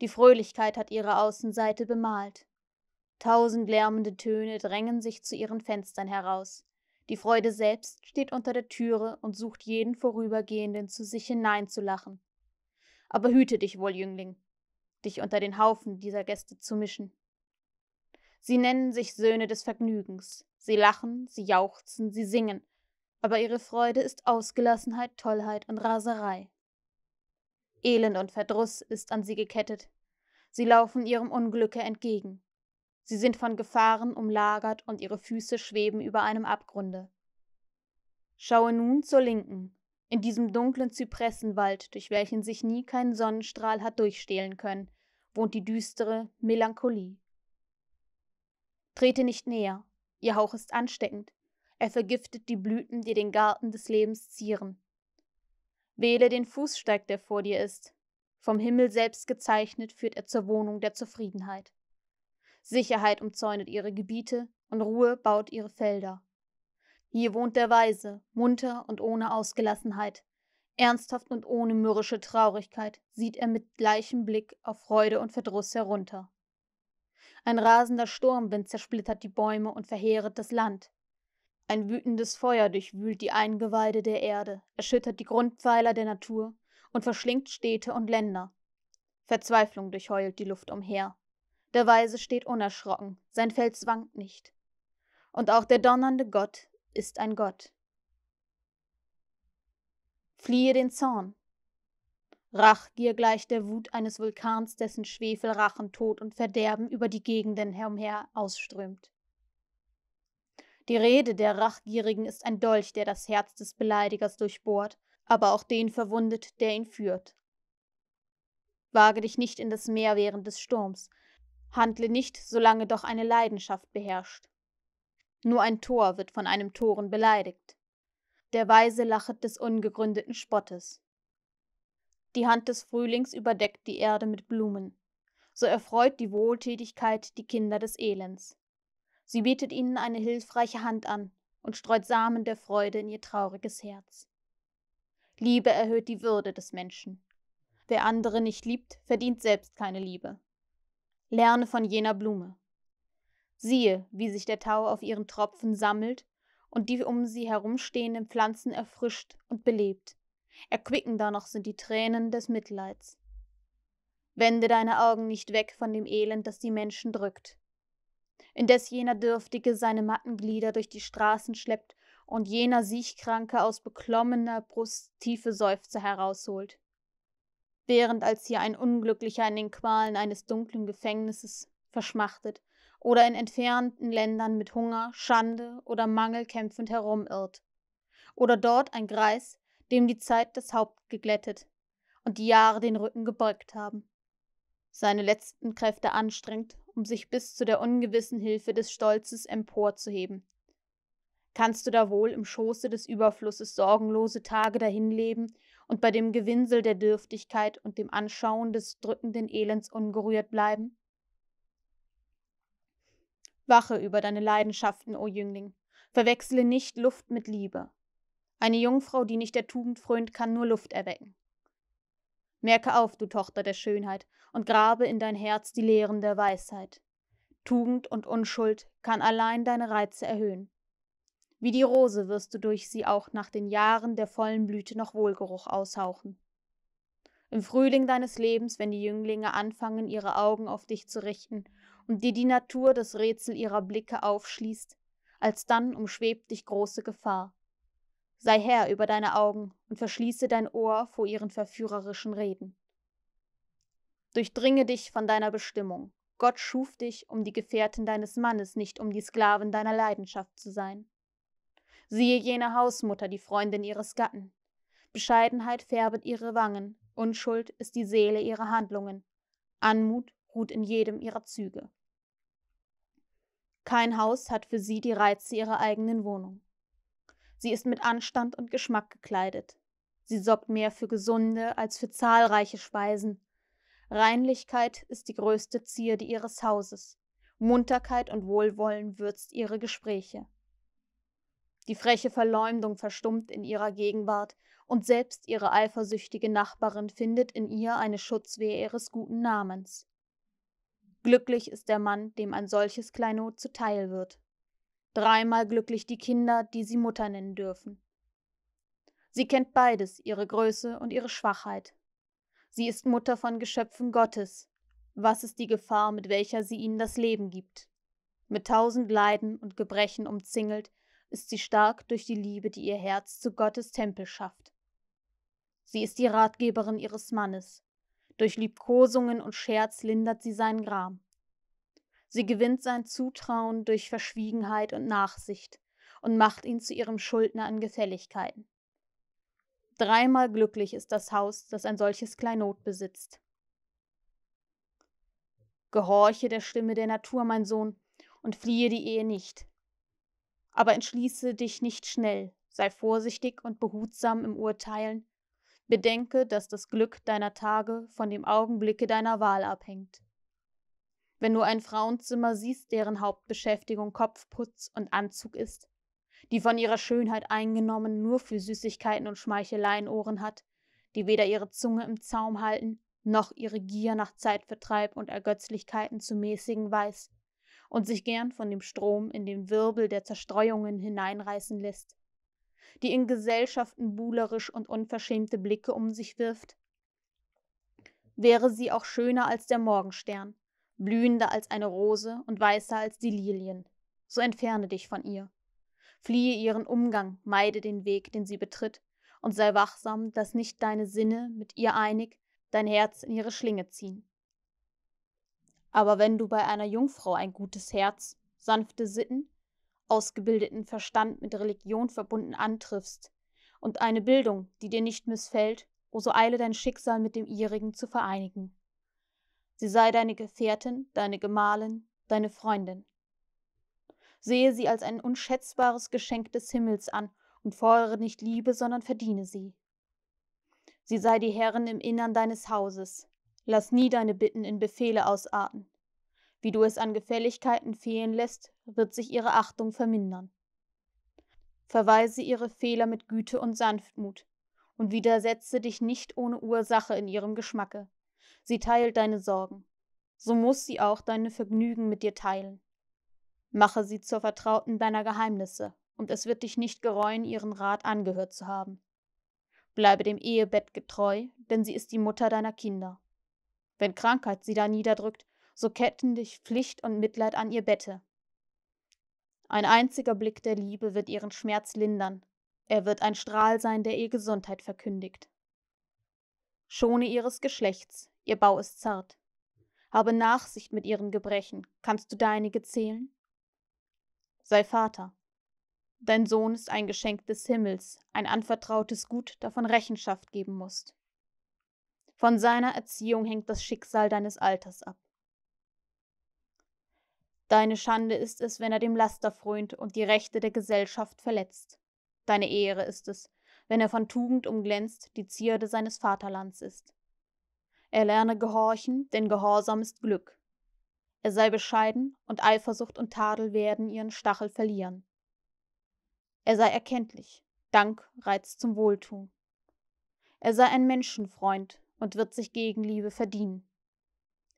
Die Fröhlichkeit hat ihre Außenseite bemalt. Tausend lärmende Töne drängen sich zu ihren Fenstern heraus. Die Freude selbst steht unter der Türe und sucht jeden Vorübergehenden zu sich hineinzulachen aber hüte dich wohl, Jüngling, dich unter den Haufen dieser Gäste zu mischen. Sie nennen sich Söhne des Vergnügens, sie lachen, sie jauchzen, sie singen, aber ihre Freude ist Ausgelassenheit, Tollheit und Raserei. Elend und Verdruss ist an sie gekettet, sie laufen ihrem Unglücke entgegen. Sie sind von Gefahren umlagert und ihre Füße schweben über einem Abgrunde. Schaue nun zur Linken, in diesem dunklen Zypressenwald, durch welchen sich nie kein Sonnenstrahl hat durchstehlen können, wohnt die düstere Melancholie. Trete nicht näher, ihr Hauch ist ansteckend, er vergiftet die Blüten, die den Garten des Lebens zieren. Wähle den Fußsteig, der vor dir ist. Vom Himmel selbst gezeichnet führt er zur Wohnung der Zufriedenheit. Sicherheit umzäunet ihre Gebiete und Ruhe baut ihre Felder. Hier wohnt der Weise, munter und ohne Ausgelassenheit. Ernsthaft und ohne mürrische Traurigkeit sieht er mit gleichem Blick auf Freude und Verdruss herunter. Ein rasender Sturmwind zersplittert die Bäume und verheeret das Land. Ein wütendes Feuer durchwühlt die Eingeweide der Erde, erschüttert die Grundpfeiler der Natur und verschlingt Städte und Länder. Verzweiflung durchheult die Luft umher. Der Weise steht unerschrocken, sein Fels wankt nicht. Und auch der donnernde Gott ist ein Gott. Fliehe den Zorn. Rach dir gleich der Wut eines Vulkans, dessen Schwefel Tod und Verderben über die Gegenden herumher ausströmt. Die Rede der Rachgierigen ist ein Dolch, der das Herz des Beleidigers durchbohrt, aber auch den verwundet, der ihn führt. Wage dich nicht in das Meer während des Sturms. Handle nicht, solange doch eine Leidenschaft beherrscht. Nur ein Tor wird von einem Toren beleidigt. Der Weise lachet des ungegründeten Spottes. Die Hand des Frühlings überdeckt die Erde mit Blumen. So erfreut die Wohltätigkeit die Kinder des Elends. Sie bietet ihnen eine hilfreiche Hand an und streut Samen der Freude in ihr trauriges Herz. Liebe erhöht die Würde des Menschen. Wer andere nicht liebt, verdient selbst keine Liebe. Lerne von jener Blume. Siehe, wie sich der Tau auf ihren Tropfen sammelt und die um sie herumstehenden Pflanzen erfrischt und belebt. Erquickender noch sind die Tränen des Mitleids. Wende deine Augen nicht weg von dem Elend, das die Menschen drückt. Indes jener Dürftige seine matten Glieder durch die Straßen schleppt und jener Siechkranke aus beklommener Brust tiefe Seufzer herausholt. Während als hier ein Unglücklicher in den Qualen eines dunklen Gefängnisses verschmachtet, oder in entfernten Ländern mit Hunger, Schande oder Mangel kämpfend herumirrt. Oder dort ein Greis, dem die Zeit das Haupt geglättet und die Jahre den Rücken gebeugt haben. Seine letzten Kräfte anstrengt, um sich bis zu der ungewissen Hilfe des Stolzes emporzuheben. Kannst du da wohl im Schoße des Überflusses sorgenlose Tage dahinleben und bei dem Gewinsel der Dürftigkeit und dem Anschauen des drückenden Elends ungerührt bleiben? Wache über deine Leidenschaften, o Jüngling, verwechsle nicht Luft mit Liebe. Eine Jungfrau, die nicht der Tugend frönt, kann nur Luft erwecken. Merke auf, du Tochter der Schönheit, und grabe in dein Herz die Lehren der Weisheit. Tugend und Unschuld kann allein deine Reize erhöhen. Wie die Rose wirst du durch sie auch nach den Jahren der vollen Blüte noch Wohlgeruch aushauchen. Im Frühling deines Lebens, wenn die Jünglinge anfangen, ihre Augen auf dich zu richten, und dir die Natur das Rätsel ihrer Blicke aufschließt, alsdann umschwebt dich große Gefahr. Sei Herr über deine Augen und verschließe dein Ohr vor ihren verführerischen Reden. Durchdringe dich von deiner Bestimmung. Gott schuf dich, um die Gefährtin deines Mannes, nicht um die Sklavin deiner Leidenschaft zu sein. Siehe jene Hausmutter, die Freundin ihres Gatten. Bescheidenheit färbet ihre Wangen, Unschuld ist die Seele ihrer Handlungen, Anmut ruht in jedem ihrer Züge. Kein Haus hat für sie die Reize ihrer eigenen Wohnung. Sie ist mit Anstand und Geschmack gekleidet. Sie sorgt mehr für gesunde als für zahlreiche Speisen. Reinlichkeit ist die größte Zierde ihres Hauses. Munterkeit und Wohlwollen würzt ihre Gespräche. Die freche Verleumdung verstummt in ihrer Gegenwart, und selbst ihre eifersüchtige Nachbarin findet in ihr eine Schutzwehr ihres guten Namens. Glücklich ist der Mann, dem ein solches Kleinod zuteil wird. Dreimal glücklich die Kinder, die sie Mutter nennen dürfen. Sie kennt beides, ihre Größe und ihre Schwachheit. Sie ist Mutter von Geschöpfen Gottes. Was ist die Gefahr, mit welcher sie ihnen das Leben gibt? Mit tausend Leiden und Gebrechen umzingelt, ist sie stark durch die Liebe, die ihr Herz zu Gottes Tempel schafft. Sie ist die Ratgeberin ihres Mannes. Durch Liebkosungen und Scherz lindert sie seinen Gram. Sie gewinnt sein Zutrauen durch Verschwiegenheit und Nachsicht und macht ihn zu ihrem Schuldner an Gefälligkeiten. Dreimal glücklich ist das Haus, das ein solches Kleinod besitzt. Gehorche der Stimme der Natur, mein Sohn, und fliehe die Ehe nicht. Aber entschließe dich nicht schnell, sei vorsichtig und behutsam im Urteilen Bedenke, dass das Glück deiner Tage von dem Augenblicke deiner Wahl abhängt. Wenn du ein Frauenzimmer siehst, deren Hauptbeschäftigung Kopfputz und Anzug ist, die von ihrer Schönheit eingenommen nur für Süßigkeiten und Schmeicheleien Ohren hat, die weder ihre Zunge im Zaum halten, noch ihre Gier nach Zeitvertreib und Ergötzlichkeiten zu mäßigen weiß und sich gern von dem Strom in den Wirbel der Zerstreuungen hineinreißen lässt, die in Gesellschaften buhlerisch und unverschämte Blicke um sich wirft? Wäre sie auch schöner als der Morgenstern, blühender als eine Rose und weißer als die Lilien, so entferne dich von ihr. Fliehe ihren Umgang, meide den Weg, den sie betritt, und sei wachsam, dass nicht deine Sinne mit ihr einig dein Herz in ihre Schlinge ziehen. Aber wenn du bei einer Jungfrau ein gutes Herz, sanfte Sitten ausgebildeten Verstand mit Religion verbunden antriffst, und eine Bildung, die dir nicht missfällt, o oh, so eile dein Schicksal mit dem ihrigen zu vereinigen. Sie sei deine Gefährtin, deine Gemahlin, deine Freundin. Sehe sie als ein unschätzbares Geschenk des Himmels an und fordere nicht Liebe, sondern verdiene sie. Sie sei die Herrin im Innern deines Hauses. Lass nie deine Bitten in Befehle ausarten, wie du es an Gefälligkeiten fehlen lässt, wird sich ihre Achtung vermindern. Verweise ihre Fehler mit Güte und Sanftmut und widersetze dich nicht ohne Ursache in ihrem Geschmacke. Sie teilt deine Sorgen. So muss sie auch deine Vergnügen mit dir teilen. Mache sie zur Vertrauten deiner Geheimnisse, und es wird dich nicht gereuen, ihren Rat angehört zu haben. Bleibe dem Ehebett getreu, denn sie ist die Mutter deiner Kinder. Wenn Krankheit sie da niederdrückt, so ketten dich Pflicht und Mitleid an ihr Bette. Ein einziger Blick der Liebe wird ihren Schmerz lindern, er wird ein Strahl sein, der ihr Gesundheit verkündigt. Schone ihres Geschlechts, ihr Bau ist zart. Habe Nachsicht mit ihren Gebrechen, kannst du deinige zählen? Sei Vater. Dein Sohn ist ein Geschenk des Himmels, ein anvertrautes Gut, davon Rechenschaft geben musst. Von seiner Erziehung hängt das Schicksal deines Alters ab. Deine Schande ist es, wenn er dem Laster frönt und die Rechte der Gesellschaft verletzt. Deine Ehre ist es, wenn er von Tugend umglänzt, die Zierde seines Vaterlands ist. Er lerne gehorchen, denn Gehorsam ist Glück. Er sei bescheiden, und Eifersucht und Tadel werden ihren Stachel verlieren. Er sei erkenntlich, Dank reizt zum Wohltun. Er sei ein Menschenfreund und wird sich Gegenliebe verdienen.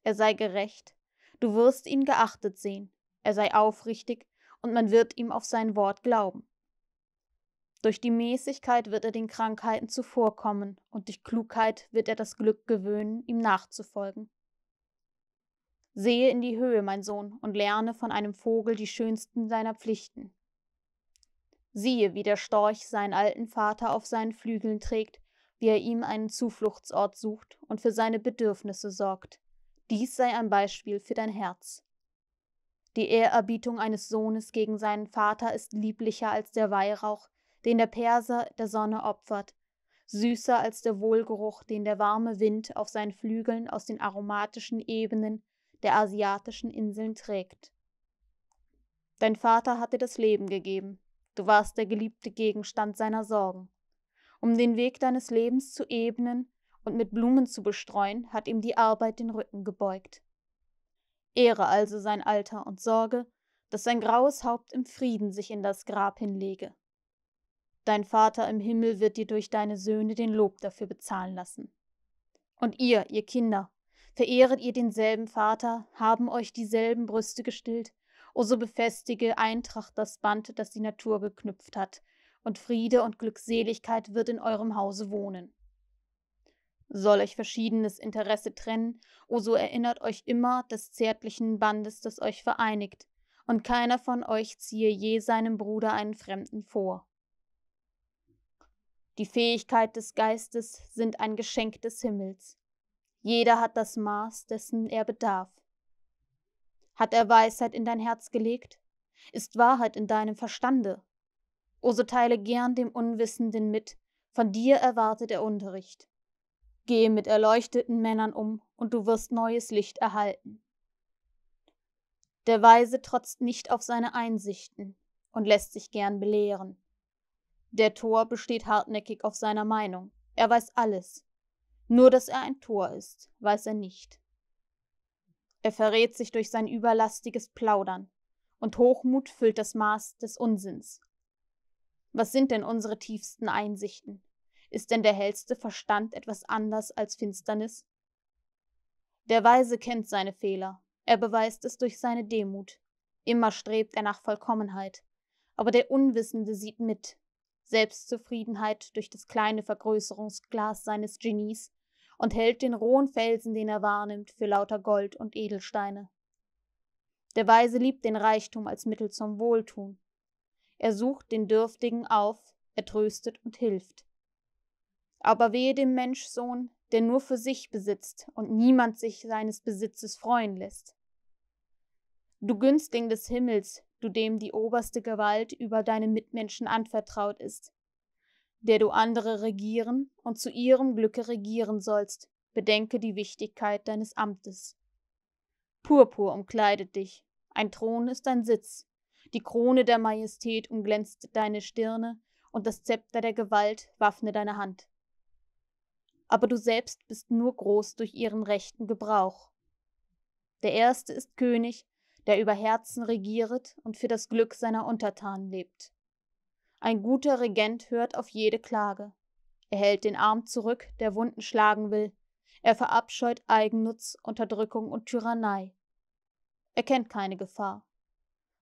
Er sei gerecht, Du wirst ihn geachtet sehen, er sei aufrichtig, und man wird ihm auf sein Wort glauben. Durch die Mäßigkeit wird er den Krankheiten zuvorkommen, und durch Klugheit wird er das Glück gewöhnen, ihm nachzufolgen. Sehe in die Höhe, mein Sohn, und lerne von einem Vogel die schönsten seiner Pflichten. Siehe, wie der Storch seinen alten Vater auf seinen Flügeln trägt, wie er ihm einen Zufluchtsort sucht und für seine Bedürfnisse sorgt. Dies sei ein Beispiel für dein Herz. Die Ehrerbietung eines Sohnes gegen seinen Vater ist lieblicher als der Weihrauch, den der Perser der Sonne opfert, süßer als der Wohlgeruch, den der warme Wind auf seinen Flügeln aus den aromatischen Ebenen der asiatischen Inseln trägt. Dein Vater hatte das Leben gegeben, du warst der geliebte Gegenstand seiner Sorgen. Um den Weg deines Lebens zu ebnen, und mit Blumen zu bestreuen, hat ihm die Arbeit den Rücken gebeugt. Ehre also sein Alter und sorge, dass sein graues Haupt im Frieden sich in das Grab hinlege. Dein Vater im Himmel wird dir durch deine Söhne den Lob dafür bezahlen lassen. Und ihr, ihr Kinder, verehret ihr denselben Vater, haben euch dieselben Brüste gestillt, o so befestige Eintracht das Band, das die Natur geknüpft hat, und Friede und Glückseligkeit wird in eurem Hause wohnen soll euch verschiedenes Interesse trennen, o oh, so erinnert euch immer des zärtlichen Bandes, das euch vereinigt, und keiner von euch ziehe je seinem Bruder einen Fremden vor. Die Fähigkeit des Geistes sind ein Geschenk des Himmels. Jeder hat das Maß, dessen er bedarf. Hat er Weisheit in dein Herz gelegt? Ist Wahrheit in deinem Verstande? O oh, so teile gern dem Unwissenden mit, von dir erwartet er Unterricht. Gehe mit erleuchteten Männern um, und du wirst neues Licht erhalten. Der Weise trotzt nicht auf seine Einsichten und lässt sich gern belehren. Der Tor besteht hartnäckig auf seiner Meinung. Er weiß alles. Nur dass er ein Tor ist, weiß er nicht. Er verrät sich durch sein überlastiges Plaudern, und Hochmut füllt das Maß des Unsinns. Was sind denn unsere tiefsten Einsichten? Ist denn der hellste Verstand etwas anders als Finsternis? Der Weise kennt seine Fehler, er beweist es durch seine Demut. Immer strebt er nach Vollkommenheit, aber der Unwissende sieht mit. Selbstzufriedenheit durch das kleine Vergrößerungsglas seines Genies und hält den rohen Felsen, den er wahrnimmt, für lauter Gold und Edelsteine. Der Weise liebt den Reichtum als Mittel zum Wohltun. Er sucht den Dürftigen auf, er tröstet und hilft. Aber wehe dem Menschsohn, der nur für sich besitzt und niemand sich seines Besitzes freuen lässt. Du Günstling des Himmels, du dem die oberste Gewalt über deine Mitmenschen anvertraut ist, der du andere regieren und zu ihrem Glücke regieren sollst, bedenke die Wichtigkeit deines Amtes. Purpur umkleidet dich, ein Thron ist dein Sitz, die Krone der Majestät umglänzt deine Stirne, und das Zepter der Gewalt waffne deine Hand aber du selbst bist nur groß durch ihren rechten Gebrauch. Der erste ist König, der über Herzen regieret und für das Glück seiner Untertanen lebt. Ein guter Regent hört auf jede Klage. Er hält den Arm zurück, der Wunden schlagen will. Er verabscheut Eigennutz, Unterdrückung und Tyrannei. Er kennt keine Gefahr.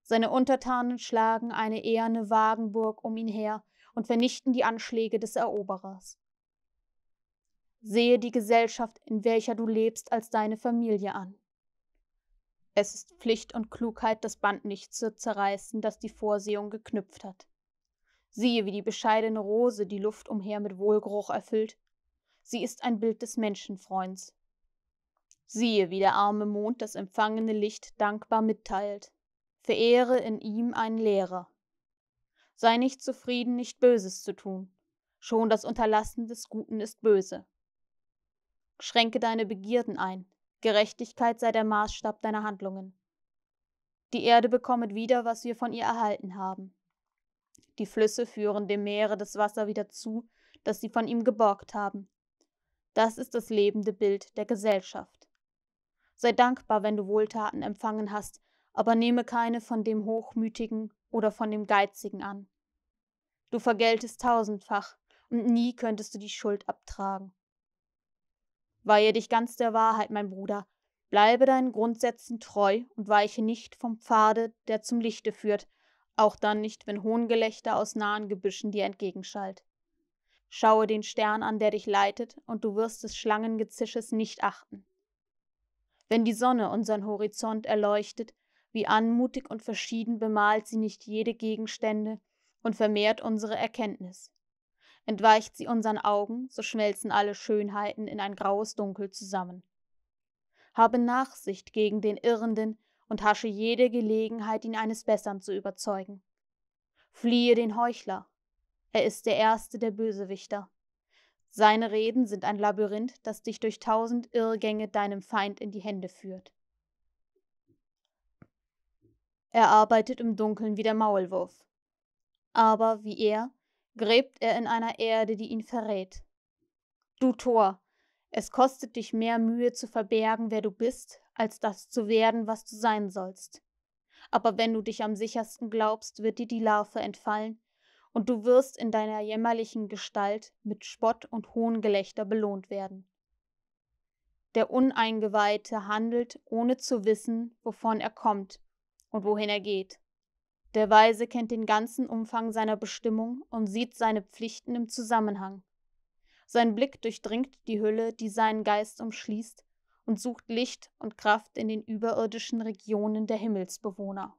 Seine Untertanen schlagen eine eherne Wagenburg um ihn her und vernichten die Anschläge des Eroberers. Sehe die Gesellschaft, in welcher du lebst, als deine Familie an. Es ist Pflicht und Klugheit, das Band nicht zu zerreißen, das die Vorsehung geknüpft hat. Siehe, wie die bescheidene Rose die Luft umher mit Wohlgeruch erfüllt. Sie ist ein Bild des Menschenfreunds. Siehe, wie der arme Mond das empfangene Licht dankbar mitteilt. Verehre in ihm einen Lehrer. Sei nicht zufrieden, nicht Böses zu tun. Schon das Unterlassen des Guten ist böse. Schränke deine Begierden ein, Gerechtigkeit sei der Maßstab deiner Handlungen. Die Erde bekommt wieder, was wir von ihr erhalten haben. Die Flüsse führen dem Meere das Wasser wieder zu, das sie von ihm geborgt haben. Das ist das lebende Bild der Gesellschaft. Sei dankbar, wenn du Wohltaten empfangen hast, aber nehme keine von dem Hochmütigen oder von dem Geizigen an. Du vergeltest tausendfach, und nie könntest du die Schuld abtragen. Weihe dich ganz der Wahrheit, mein Bruder. Bleibe deinen Grundsätzen treu und weiche nicht vom Pfade, der zum Lichte führt, auch dann nicht, wenn Hohngelächter aus nahen Gebüschen dir entgegenschallt. Schaue den Stern an, der dich leitet, und du wirst des Schlangengezisches nicht achten. Wenn die Sonne unseren Horizont erleuchtet, wie anmutig und verschieden bemalt sie nicht jede Gegenstände und vermehrt unsere Erkenntnis. Entweicht sie unseren Augen, so schmelzen alle Schönheiten in ein graues Dunkel zusammen. Habe Nachsicht gegen den Irrenden und hasche jede Gelegenheit, ihn eines Bessern zu überzeugen. Fliehe den Heuchler. Er ist der erste der Bösewichter. Seine Reden sind ein Labyrinth, das dich durch tausend Irrgänge deinem Feind in die Hände führt. Er arbeitet im Dunkeln wie der Maulwurf. Aber wie er gräbt er in einer Erde, die ihn verrät. Du Tor, es kostet dich mehr Mühe zu verbergen, wer du bist, als das zu werden, was du sein sollst. Aber wenn du dich am sichersten glaubst, wird dir die Larve entfallen, und du wirst in deiner jämmerlichen Gestalt mit Spott und Hohngelächter belohnt werden. Der Uneingeweihte handelt, ohne zu wissen, wovon er kommt und wohin er geht. Der Weise kennt den ganzen Umfang seiner Bestimmung und sieht seine Pflichten im Zusammenhang. Sein Blick durchdringt die Hülle, die seinen Geist umschließt, und sucht Licht und Kraft in den überirdischen Regionen der Himmelsbewohner.